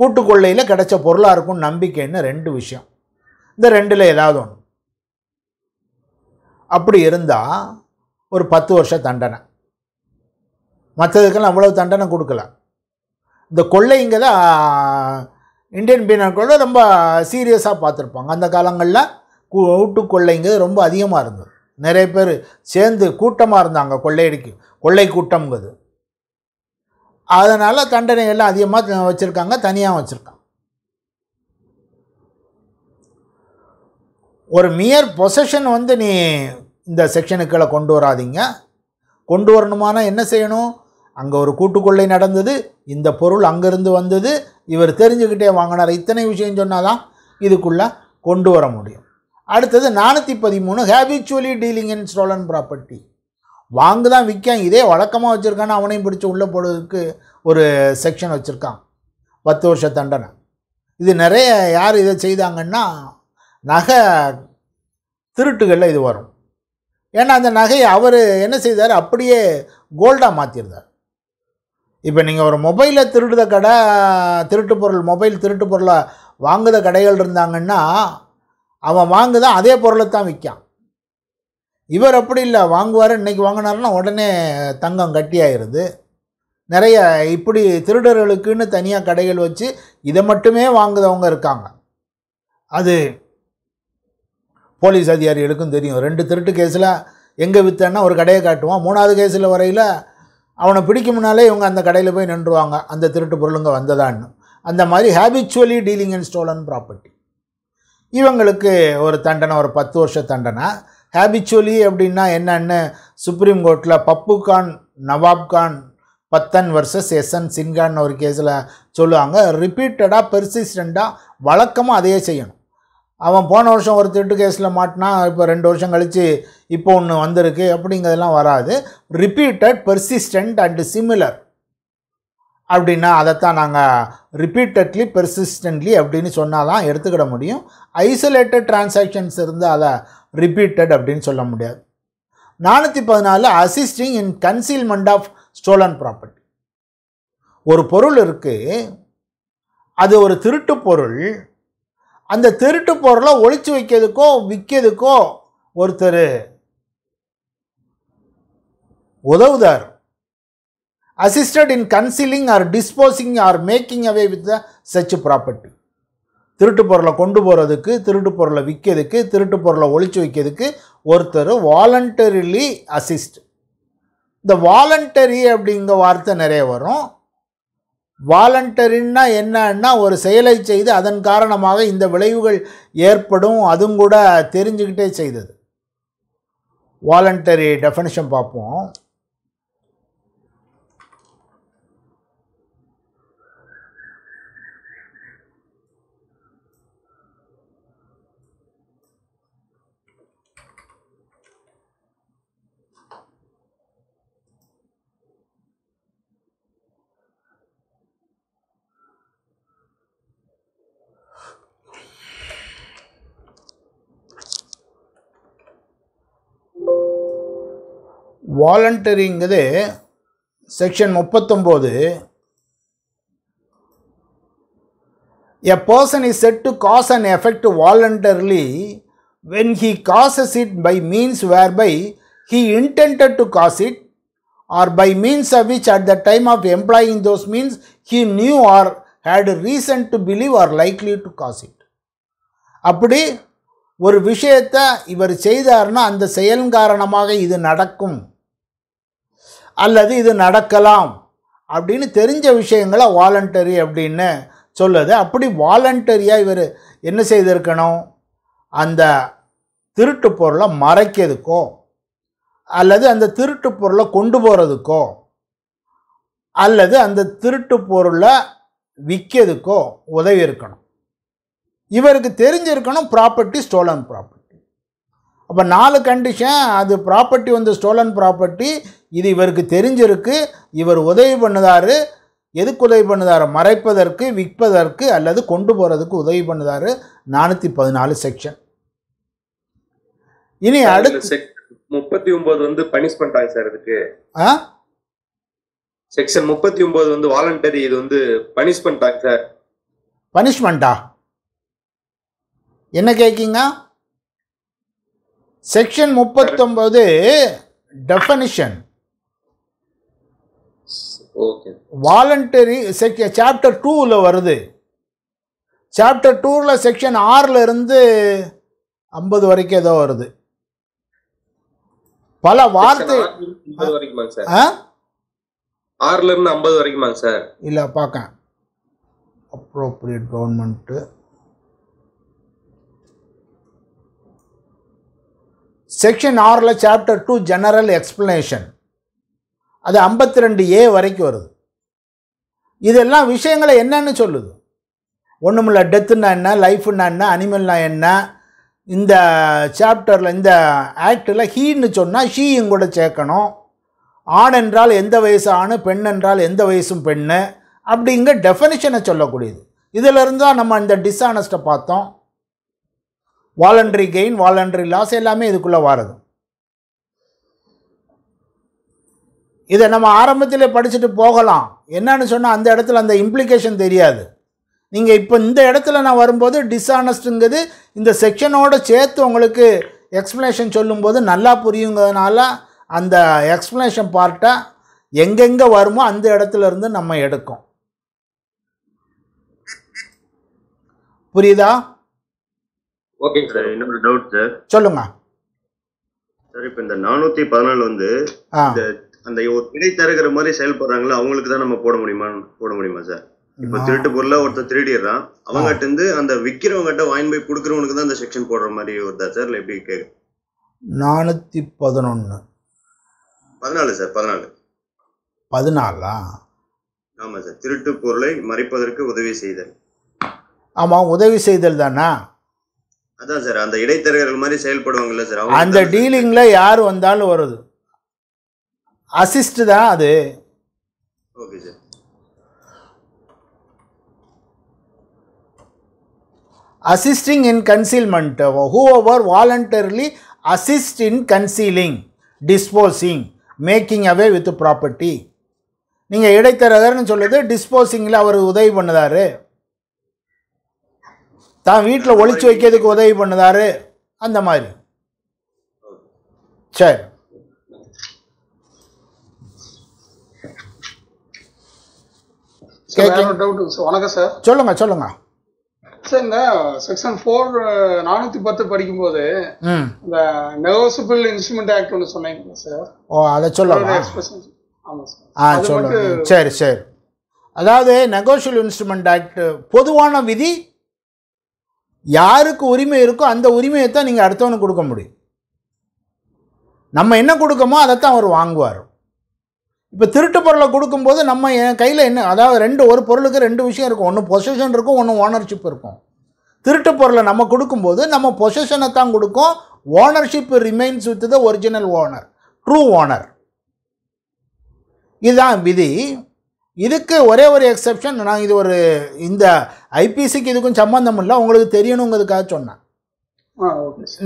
கூட்டு கொள்ளையில் கிடைச்ச பொருளாக இருக்கும் நம்பிக்கைன்னு ரெண்டு விஷயம் இந்த ரெண்டில் ஏதாவது ஒன்று அப்படி இருந்தால் ஒரு பத்து வருஷம் தண்டனை மற்றதுக்கெல்லாம் அவ்வளோ தண்டனை கொடுக்கலாம் இந்த கொள்ளைங்கிறத இந்தியன் பீனாக்கோட ரொம்ப சீரியஸாக பார்த்துருப்பாங்க அந்த காலங்களில் கூட்டு கொள்ளைங்கிறது ரொம்ப அதிகமாக இருந்தது நிறைய பேர் சேர்ந்து கூட்டமாக இருந்தாங்க கொள்ளையடிக்கு கொள்ளை கூட்டம்ங்கிறது அதனால் தண்டனை எல்லாம் அதிகமாக வச்சுருக்காங்க தனியாக வச்சுருக்காங்க ஒரு மியர் பொசஷன் வந்து நீ இந்த செக்ஷனுக்களை கொண்டு வராதிங்க கொண்டு வரணுமானா என்ன செய்யணும் அங்கே ஒரு கூட்டுக்கொள்ளை நடந்தது இந்த பொருள் அங்கேருந்து வந்தது இவர் தெரிஞ்சுக்கிட்டே வாங்கினார் இத்தனை விஷயம் சொன்னால் தான் இதுக்குள்ளே கொண்டு வர முடியும் அடுத்தது நானூற்றி பதிமூணு habitually dealing in stolen property வாங்கு தான் விற்கான் இதே வழக்கமாக வச்சுருக்கான்னு அவனையும் பிடிச்சி உள்ளே போடுறதுக்கு ஒரு செக்ஷன் வச்சுருக்கான் பத்து வருஷ தண்டனை இது நிறைய யார் இதை செய்தாங்கன்னா நகை திருட்டுகளில் இது வரும் ஏன்னா அந்த நகையை அவர் என்ன செய்தார் அப்படியே கோல்டாக மாற்றிருந்தார் இப்போ நீங்கள் ஒரு மொபைலை திருடுத கடை திருட்டு பொருள் மொபைல் திருட்டு பொருளை வாங்குத கடைகள் இருந்தாங்கன்னா அவன் வாங்குதான் அதே பொருளை தான் விற்கான் இவர் அப்படி இல்லை வாங்குவார் இன்றைக்கி வாங்கினார்னா உடனே தங்கம் கட்டியாயிருது நிறைய இப்படி திருடர்களுக்குன்னு தனியாக கடைகள் வச்சு இதை மட்டுமே வாங்குதவங்க இருக்காங்க அது போலீஸ் அதிகாரிகளுக்கும் தெரியும் ரெண்டு திருட்டு கேஸில் எங்கே விற்றேன்னா ஒரு கடையை காட்டுவான் மூணாவது கேஸில் வரையில் அவனை பிடிக்கும்னாலே இவங்க அந்த கடையில் போய் நின்றுவாங்க அந்த திருட்டு பொருளுங்க வந்ததான்னு அந்த மாதிரி habitually dealing and stolen property இவங்களுக்கு ஒரு தண்டனை ஒரு பத்து வருஷ தண்டனை ஹேபிச்சுவலி அப்படின்னா என்னென்னு சுப்ரீம் கோர்ட்டில் பப்பு கான் நவாப் கான் பத்தன் வர்சஸ் எஸ்என் சின்கான் ஒரு கேஸில் சொல்லுவாங்க ரிப்பீட்டடாக பெர்சிஸ்டண்ட்டாக வழக்கமாக அதையே செய்யணும் அவன் போன வருஷம் ஒரு திருட்டு கேஸில் மாட்டினா இப்போ ரெண்டு வருஷம் கழித்து இப்போ ஒன்று வந்திருக்கு அப்படிங்கிறதெல்லாம் வராது ரிப்பீட்டட் பெர்சிஸ்டன்ட் அண்டு சிமிலர் அப்படின்னா அதைத்தான் நாங்கள் ரிப்பீட்டட்லி பெர்சிஸ்டன்ட்லி அப்படின்னு சொன்னால் தான் எடுத்துக்கிட முடியும் ஐசோலேட்டட் டிரான்சாக்ஷன்ஸ் இருந்து அதை ரிப்பீட்டட் அப்படின்னு சொல்ல முடியாது நானூற்றி பதினாலு assisting in concealment of stolen property ஒரு பொருள் இருக்குது அது ஒரு திருட்டு பொருள் அந்த திருட்டு பொருளை ஒழிச்சு வைக்கிறதுக்கோ விற்கிறதுக்கோ ஒருத்தர் உதவுதார் assisted in concealing or disposing or making away with the such property திருட்டு பொருளை கொண்டு போகிறதுக்கு திருட்டு பொருளை விற்கிறதுக்கு திருட்டு பொருளை ஒழிச்சு வைக்கிறதுக்கு ஒருத்தர் வாலண்டரிலி அசிஸ்ட் இந்த வாலண்டரி அப்படிங்கிற வார்த்தை நிறைய வரும் வாலண்டரின்னா என்னன்னா ஒரு செயலை செய்து அதன் காரணமாக இந்த விளைவுகள் ஏற்படும் அதுவும் கூட தெரிஞ்சுக்கிட்டே செய்தது வாலண்டரி டெஃபனிஷன் பார்ப்போம் வாலண்டரிங்கிறது செக்ஷன் முப்பத்தொம்போது a person is said to cause and effect voluntarily when he causes it by means whereby he intended to cause it or by means of which at the time of employing those means he knew or had reason to believe or likely to cause it அப்படி ஒரு விஷயத்தை இவர் செய்தார்னா அந்த செயல் காரணமாக இது நடக்கும் அல்லது இது நடக்கலாம் அப்படின்னு தெரிஞ்ச விஷயங்களை வாலண்டரி அப்படின்னு சொல்லுது அப்படி வாலண்டரியாக இவர் என்ன செய்திருக்கணும் அந்த திருட்டு பொருளை மறைக்கிறதுக்கோ அல்லது அந்த திருட்டு பொருளை கொண்டு போகிறதுக்கோ அல்லது அந்த திருட்டு பொருளை விற்கிறதுக்கோ உதவி இருக்கணும் இவருக்கு தெரிஞ்சிருக்கணும் ப்ராப்பர்ட்டி ஸ்டோலன் ப்ராப்பர்ட்டி அப்போ நாலு கண்டிஷன் அது ப்ராப்பர்ட்டி வந்து ஸ்டோலன் ப்ராப்பர்ட்டி இது இவருக்கு தெரிஞ்சிருக்கு இவர் உதவி பண்ணுதாரு எதுக்கு உதவி பண்ணுதாரு மறைப்பதற்கு விற்பதற்கு அல்லது கொண்டு போகிறதுக்கு உதவி பண்ணுதாரு நானூற்றி பதினாலு செக்ஷன் இனி அடுத்து முப்பத்தி ஒன்பது வந்து பனிஷ் சார் இதுக்கு ஆ செக்ஷன் முப்பத்தி ஒன்பது வந்து வாலண்டரி இது வந்து பனிஷ்மெண்டா சார் பனிஷ்மெண்டா என்ன கேட்கீங்க செக்ஷன் முப்பத்தொன்பது டெஃபனிஷன் வாலண்டரி செக்ஷன் சாப்டர் டூவில் வருது சாப்டர் டூவில் செக்ஷன் ஆறில் இருந்து ஐம்பது வரைக்கும் ஏதோ வருது பல வார்த்தை ஆறுல இருந்து ஐம்பது வரைக்குமாங்க சார் இல்லை பார்க்க அப்ரோப்ரியேட் கவர்மெண்ட்டு செக்ஷன் ஆறில் சாப்டர் டூ ஜெனரல் எக்ஸ்பிளனேஷன் அது ஐம்பத்தி ரெண்டு ஏ வரைக்கும் வருது இதெல்லாம் விஷயங்களை என்னன்னு சொல்லுது ஒன்றுமில்ல டெத்துனா என்ன லைஃப்னா என்ன அனிமல்னா என்ன இந்த சாப்டரில் இந்த ஆக்டில் ஹீன்னு சொன்னால் ஷீயும் கூட சேர்க்கணும் ஆண் என்றால் எந்த வயசு ஆணு பெண் என்றால் எந்த வயசும் பெண்ணு அப்படிங்க டெஃபனிஷனை சொல்லக்கூடியது இதிலிருந்து தான் நம்ம இந்த டிஸ்ஆனஸ்ட்டை பார்த்தோம் வாலண்ட்ரி கெயின் வாலண்ட்ரி லாஸ் எல்லாமே இதுக்குள்ளே வாரது இதை நம்ம ஆரம்பத்தில் படிச்சுட்டு போகலாம் என்னன்னு சொன்னால் அந்த இடத்துல அந்த இம்ப்ளிகேஷன் தெரியாது நீங்கள் இப்போ இந்த இடத்துல நான் வரும்போது டிஸ்ஆனஸ்ட்டுங்கிறது இந்த செக்ஷனோடு சேர்த்து உங்களுக்கு எக்ஸ்ப்ளனேஷன் சொல்லும்போது நல்லா புரியுங்கிறதுனால அந்த எக்ஸ்ப்ளனேஷன் பார்ட்டை எங்கெங்கே வருமோ அந்த இடத்துல இருந்து நம்ம எடுக்கும் புரியுதா ஓகே சார் இன்னொரு டவுட் சார் சொல்லுங்க சார் இப்போ இந்த நானூற்றி பதினாலு வந்து அந்த ஒரு இடைத்தரகிற மாதிரி செயல்படுறாங்களோ அவங்களுக்கு தான் நம்ம போட முடியுமா போட முடியுமா சார் இப்ப திருட்டு பொருளா ஒருத்தர் திருடிடுறான் அவங்ககிட்ட இருந்து அந்த விற்கிறவங்ககிட்ட வாங்கி போய் கொடுக்குறவனுக்கு தான் அந்த செக்ஷன் போடுற மாதிரி வருதா சார் இல்லை எப்படி கேக்கு நானூற்றி பதினொன்று பதினாலு சார் பதினாலு பதினாலா ஆமாம் சார் திருட்டு பொருளை மறைப்பதற்கு உதவி செய்தல் ஆமாம் உதவி செய்தல் தானா அதான் சார் அந்த இடைத்தரகர்கள் மாதிரி செயல்படுவாங்கல்ல சார் அந்த டீலிங்கில் யார் வந்தாலும் வருது அசிஸ்ட் தான் அது assisting in concealment whoever voluntarily assist in concealing disposing making away with property நீங்கள் இடைத்தரகர்னு சொல்லுது டிஸ்போசிங்கில் அவர் உதவி பண்ணுதார் தான் வீட்டில் ஒழிச்சு வைக்கிறதுக்கு உதவி பண்ணுதார் அந்த மாதிரி சரி வணக்கம் சார் சொல்லுங்க சொல்லுங்க சார் இந்த செக்ஷன் ஃபோர் நானூத்தி பத்து படிக்கும்போது இந்த நெகோசிபிள் இன்ஸ்ட்ருமெண்ட் ஆக்ட் ஒன்று சொன்னீங்க சார் ஓ அதை சொல்லுங்க ஆ சொல்லுங்க சரி சரி அதாவது நெகோசியல் இன்ஸ்ட்ருமெண்ட் ஆக்ட் பொதுவான விதி யாருக்கு உரிமை இருக்கோ அந்த உரிமையை தான் நீங்கள் அடுத்தவனுக்கு கொடுக்க முடியும் நம்ம என்ன கொடுக்கமோ அதைத்தான் அவர் வாங்குவார் இப்போ திருட்டு பொருளை கொடுக்கும்போது நம்ம என் கையில் என்ன அதாவது ரெண்டு ஒரு பொருளுக்கு ரெண்டு விஷயம் இருக்கும் ஒன்று பொசிஷன் இருக்கும் ஒன்று ஓனர்ஷிப் இருக்கும் திருட்டு பொருளை நம்ம கொடுக்கும்போது நம்ம பொசிஷனை தான் கொடுக்கும் ownership remains with the original owner true owner இதுதான் விதி இதுக்கு ஒரே ஒரு எக்ஸப்ஷன் நான் இது ஒரு இந்த ஐபிசிக்கு இதுக்கும் சம்மந்தம் இல்லை உங்களுக்கு தெரியணுங்கிறதுக்காக சொன்னேன்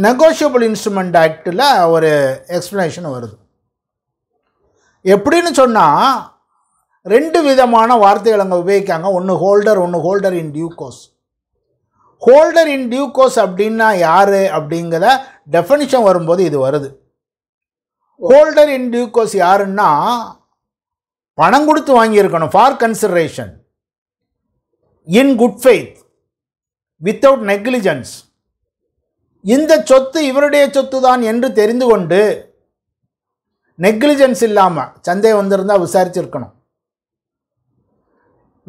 நெகோஷியபிள் இன்ஸ்ட்ருமெண்ட் ஆக்டில் ஒரு எக்ஸ்ப்ளனேஷன் வருது எப்படின்னு சொன்னால் ரெண்டு விதமான வார்த்தைகள் அங்கே உபயோகிக்காங்க ஒன்று ஹோல்டர் ஒன்று holder in due holder in due அப்படின்னா யார் அப்படிங்கிற டெஃபனிஷன் வரும்போது இது வருது ஹோல்டர் இன் டியூ யாருன்னா பணம் கொடுத்து வாங்கியிருக்கணும் for consideration in good faith without negligence இந்த சொத்து இவருடைய சொத்து தான் என்று தெரிந்து கொண்டு நெக்லிஜென்ஸ் இல்லாமல் சந்தேகம் வந்திருந்தால் விசாரிச்சிருக்கணும்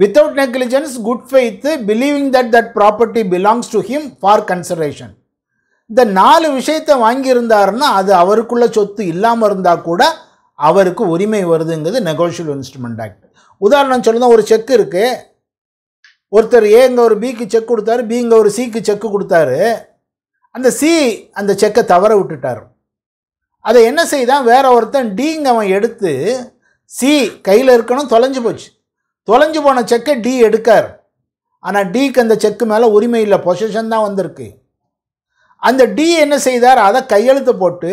without negligence good faith believing that that property belongs to him for consideration இந்த நாலு விஷயத்தை வாங்கியிருந்தாருன்னா அது அவருக்குள்ள சொத்து இல்லாமல் இருந்தால் கூட அவருக்கு உரிமை வருதுங்கிறது நெகோஷியல் இன்ஸ்ட்ருமெண்ட் ஆக்ட் உதாரணம் சொல்லணும் ஒரு செக் இருக்குது ஒருத்தர் ஏங்க ஒரு பிக்கு செக் கொடுத்தாரு பிங்க ஒரு சிக்கு செக்கு கொடுத்தாரு அந்த சி அந்த செக்கை தவற விட்டுட்டார் அதை என்ன செய்தான் வேற ஒருத்தன் டீங்க அவன் எடுத்து சி கையில் இருக்கணும் தொலைஞ்சு போச்சு தொலைஞ்சு போன செக்கை டி எடுக்கார் ஆனால் டிக்கு அந்த செக்கு மேலே உரிமை இல்லை பொசிஷன் தான் வந்திருக்கு அந்த டி என்ன செய்தார் அதை கையெழுத்து போட்டு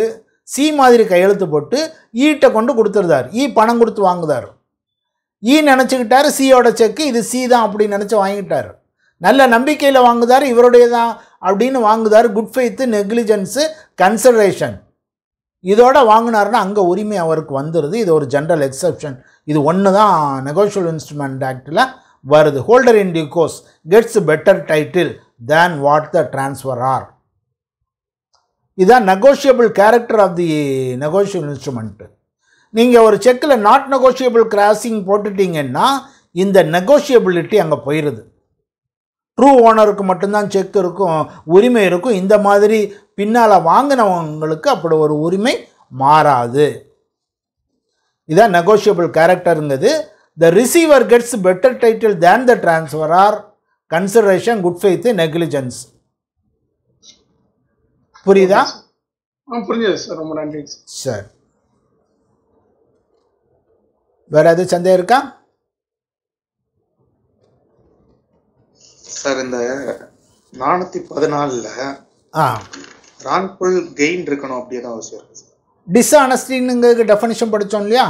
சி மாதிரி கையெழுத்து போட்டு ஈட்டை கொண்டு கொடுத்துருந்தார் ஈ e பணம் கொடுத்து வாங்குதார் ஈ e நினச்சிக்கிட்டார் சியோட செக்கு இது சி தான் அப்படின்னு நினச்சி வாங்கிட்டார் நல்ல நம்பிக்கையில் வாங்குதார் இவருடைய தான் அப்படின்னு வாங்குதார் குட் ஃபைத்து நெக்லிஜென்ஸு கன்சல்ரேஷன் இதோட வாங்கினாருன்னா அங்கே உரிமை அவருக்கு வந்துடுது இது ஒரு ஜென்ரல் எக்ஸப்ஷன் இது ஒன்று தான் நெகோஷியல் இன்ஸ்ட்ருமெண்ட் ஆக்டில் வருது holder in course gets better title than what the transfer or இதுதான் negotiable character of the negotiable instrument நீங்கள் ஒரு செக்கில் நாட் நெகோஷியபிள் கிராசிங் போட்டுட்டீங்கன்னா இந்த நெகோஷியபிலிட்டி அங்கே போயிடுது ட்ரூ ஓனருக்கு மட்டும்தான் செக் இருக்கும் உரிமை இருக்கும் இந்த மாதிரி பின்னால் வாங்கினவங்களுக்கு அப்படி ஒரு உரிமை மாறாது இதான் நெகோஷியபிள் கேரக்டருங்கிறது the receiver gets better title than the transfer or consideration good faith negligence புரியுதா புரிஞ்சது சார் ரொம்ப நன்றி சார் வேறு எதுவும் சந்தேகம் இருக்கா சார் இந்த நானூற்றி பதினாலில் ராங்ஃபுல் கெயின் இருக்கணும் அப்படியே தான் அவசியம் இருக்குது சார் டிஸ்ஆனஸ்டின்னு டெஃபனிஷன் படித்தோம் இல்லையா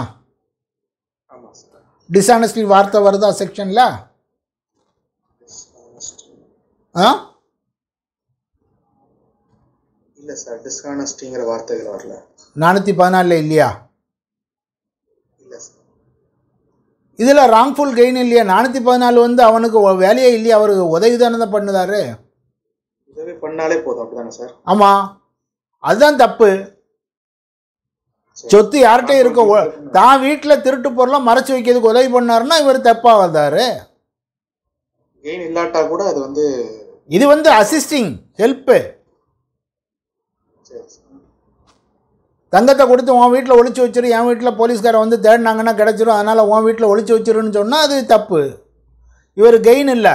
ஆமாம் சார் டிஸ்ஆனஸ்டி வார்த்தை வருதா செக்ஷனில் ஆ இல்லை சார் டிஸ்ஆனஸ்டிங்கிற வார்த்தைகள் வரல நானூற்றி பதினாலில் இல்லையா இதில் ராங்ஃபுல் கெயின் இல்லையா நானூற்றி பதினாலு வந்து அவனுக்கு வேலையே இல்லையா அவருக்கு உதவி தானே தான் பண்ணுதாரு உதவி பண்ணாலே போதும் அப்படிதானே சார் ஆமாம் அதுதான் தப்பு சொத்து யார்கிட்ட இருக்க தான் வீட்டில் திருட்டு பொருளாக மறைச்சி வைக்கிறதுக்கு உதவி பண்ணார்னா இவர் தப்பாக வந்தார் கெயின் இல்லாட்டா கூட அது வந்து இது வந்து அசிஸ்டிங் ஹெல்ப்பு தங்கத்தை கொடுத்து உன் வீட்டில் ஒழிச்சு வச்சிரு என் வீட்டில் போலீஸ்காரை வந்து தேடினாங்கன்னா கிடச்சிரும் அதனால் உன் வீட்டில் ஒழிச்சு வச்சிருன்னு சொன்னால் அது தப்பு இவர் கெயின் இல்லை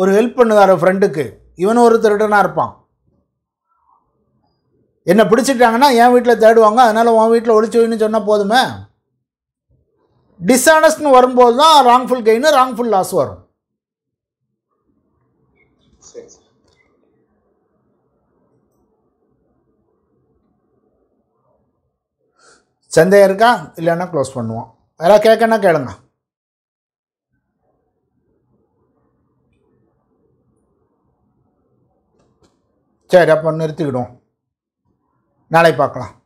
ஒரு ஹெல்ப் பண்ணுவார் ஃப்ரெண்டுக்கு இவனும் ஒரு திருடனாக இருப்பான் என்னை பிடிச்சிட்டாங்கன்னா என் வீட்டில் தேடுவாங்க அதனால் உன் வீட்டில் ஒழிச்சு வைன்னு சொன்னால் போதுமே டிஸ்ஹானஸ்ட்னு வரும்போது தான் ராங்ஃபுல் கெயின் ராங்ஃபுல் லாஸ் வரும் சந்தேகம் இருக்கா இல்லைன்னா க்ளோஸ் பண்ணுவோம் யாராவது கேட்கன்னா கேளுங்க சரி அப்போ நிறுத்திக்கிடுவோம் நாளை பார்க்கலாம்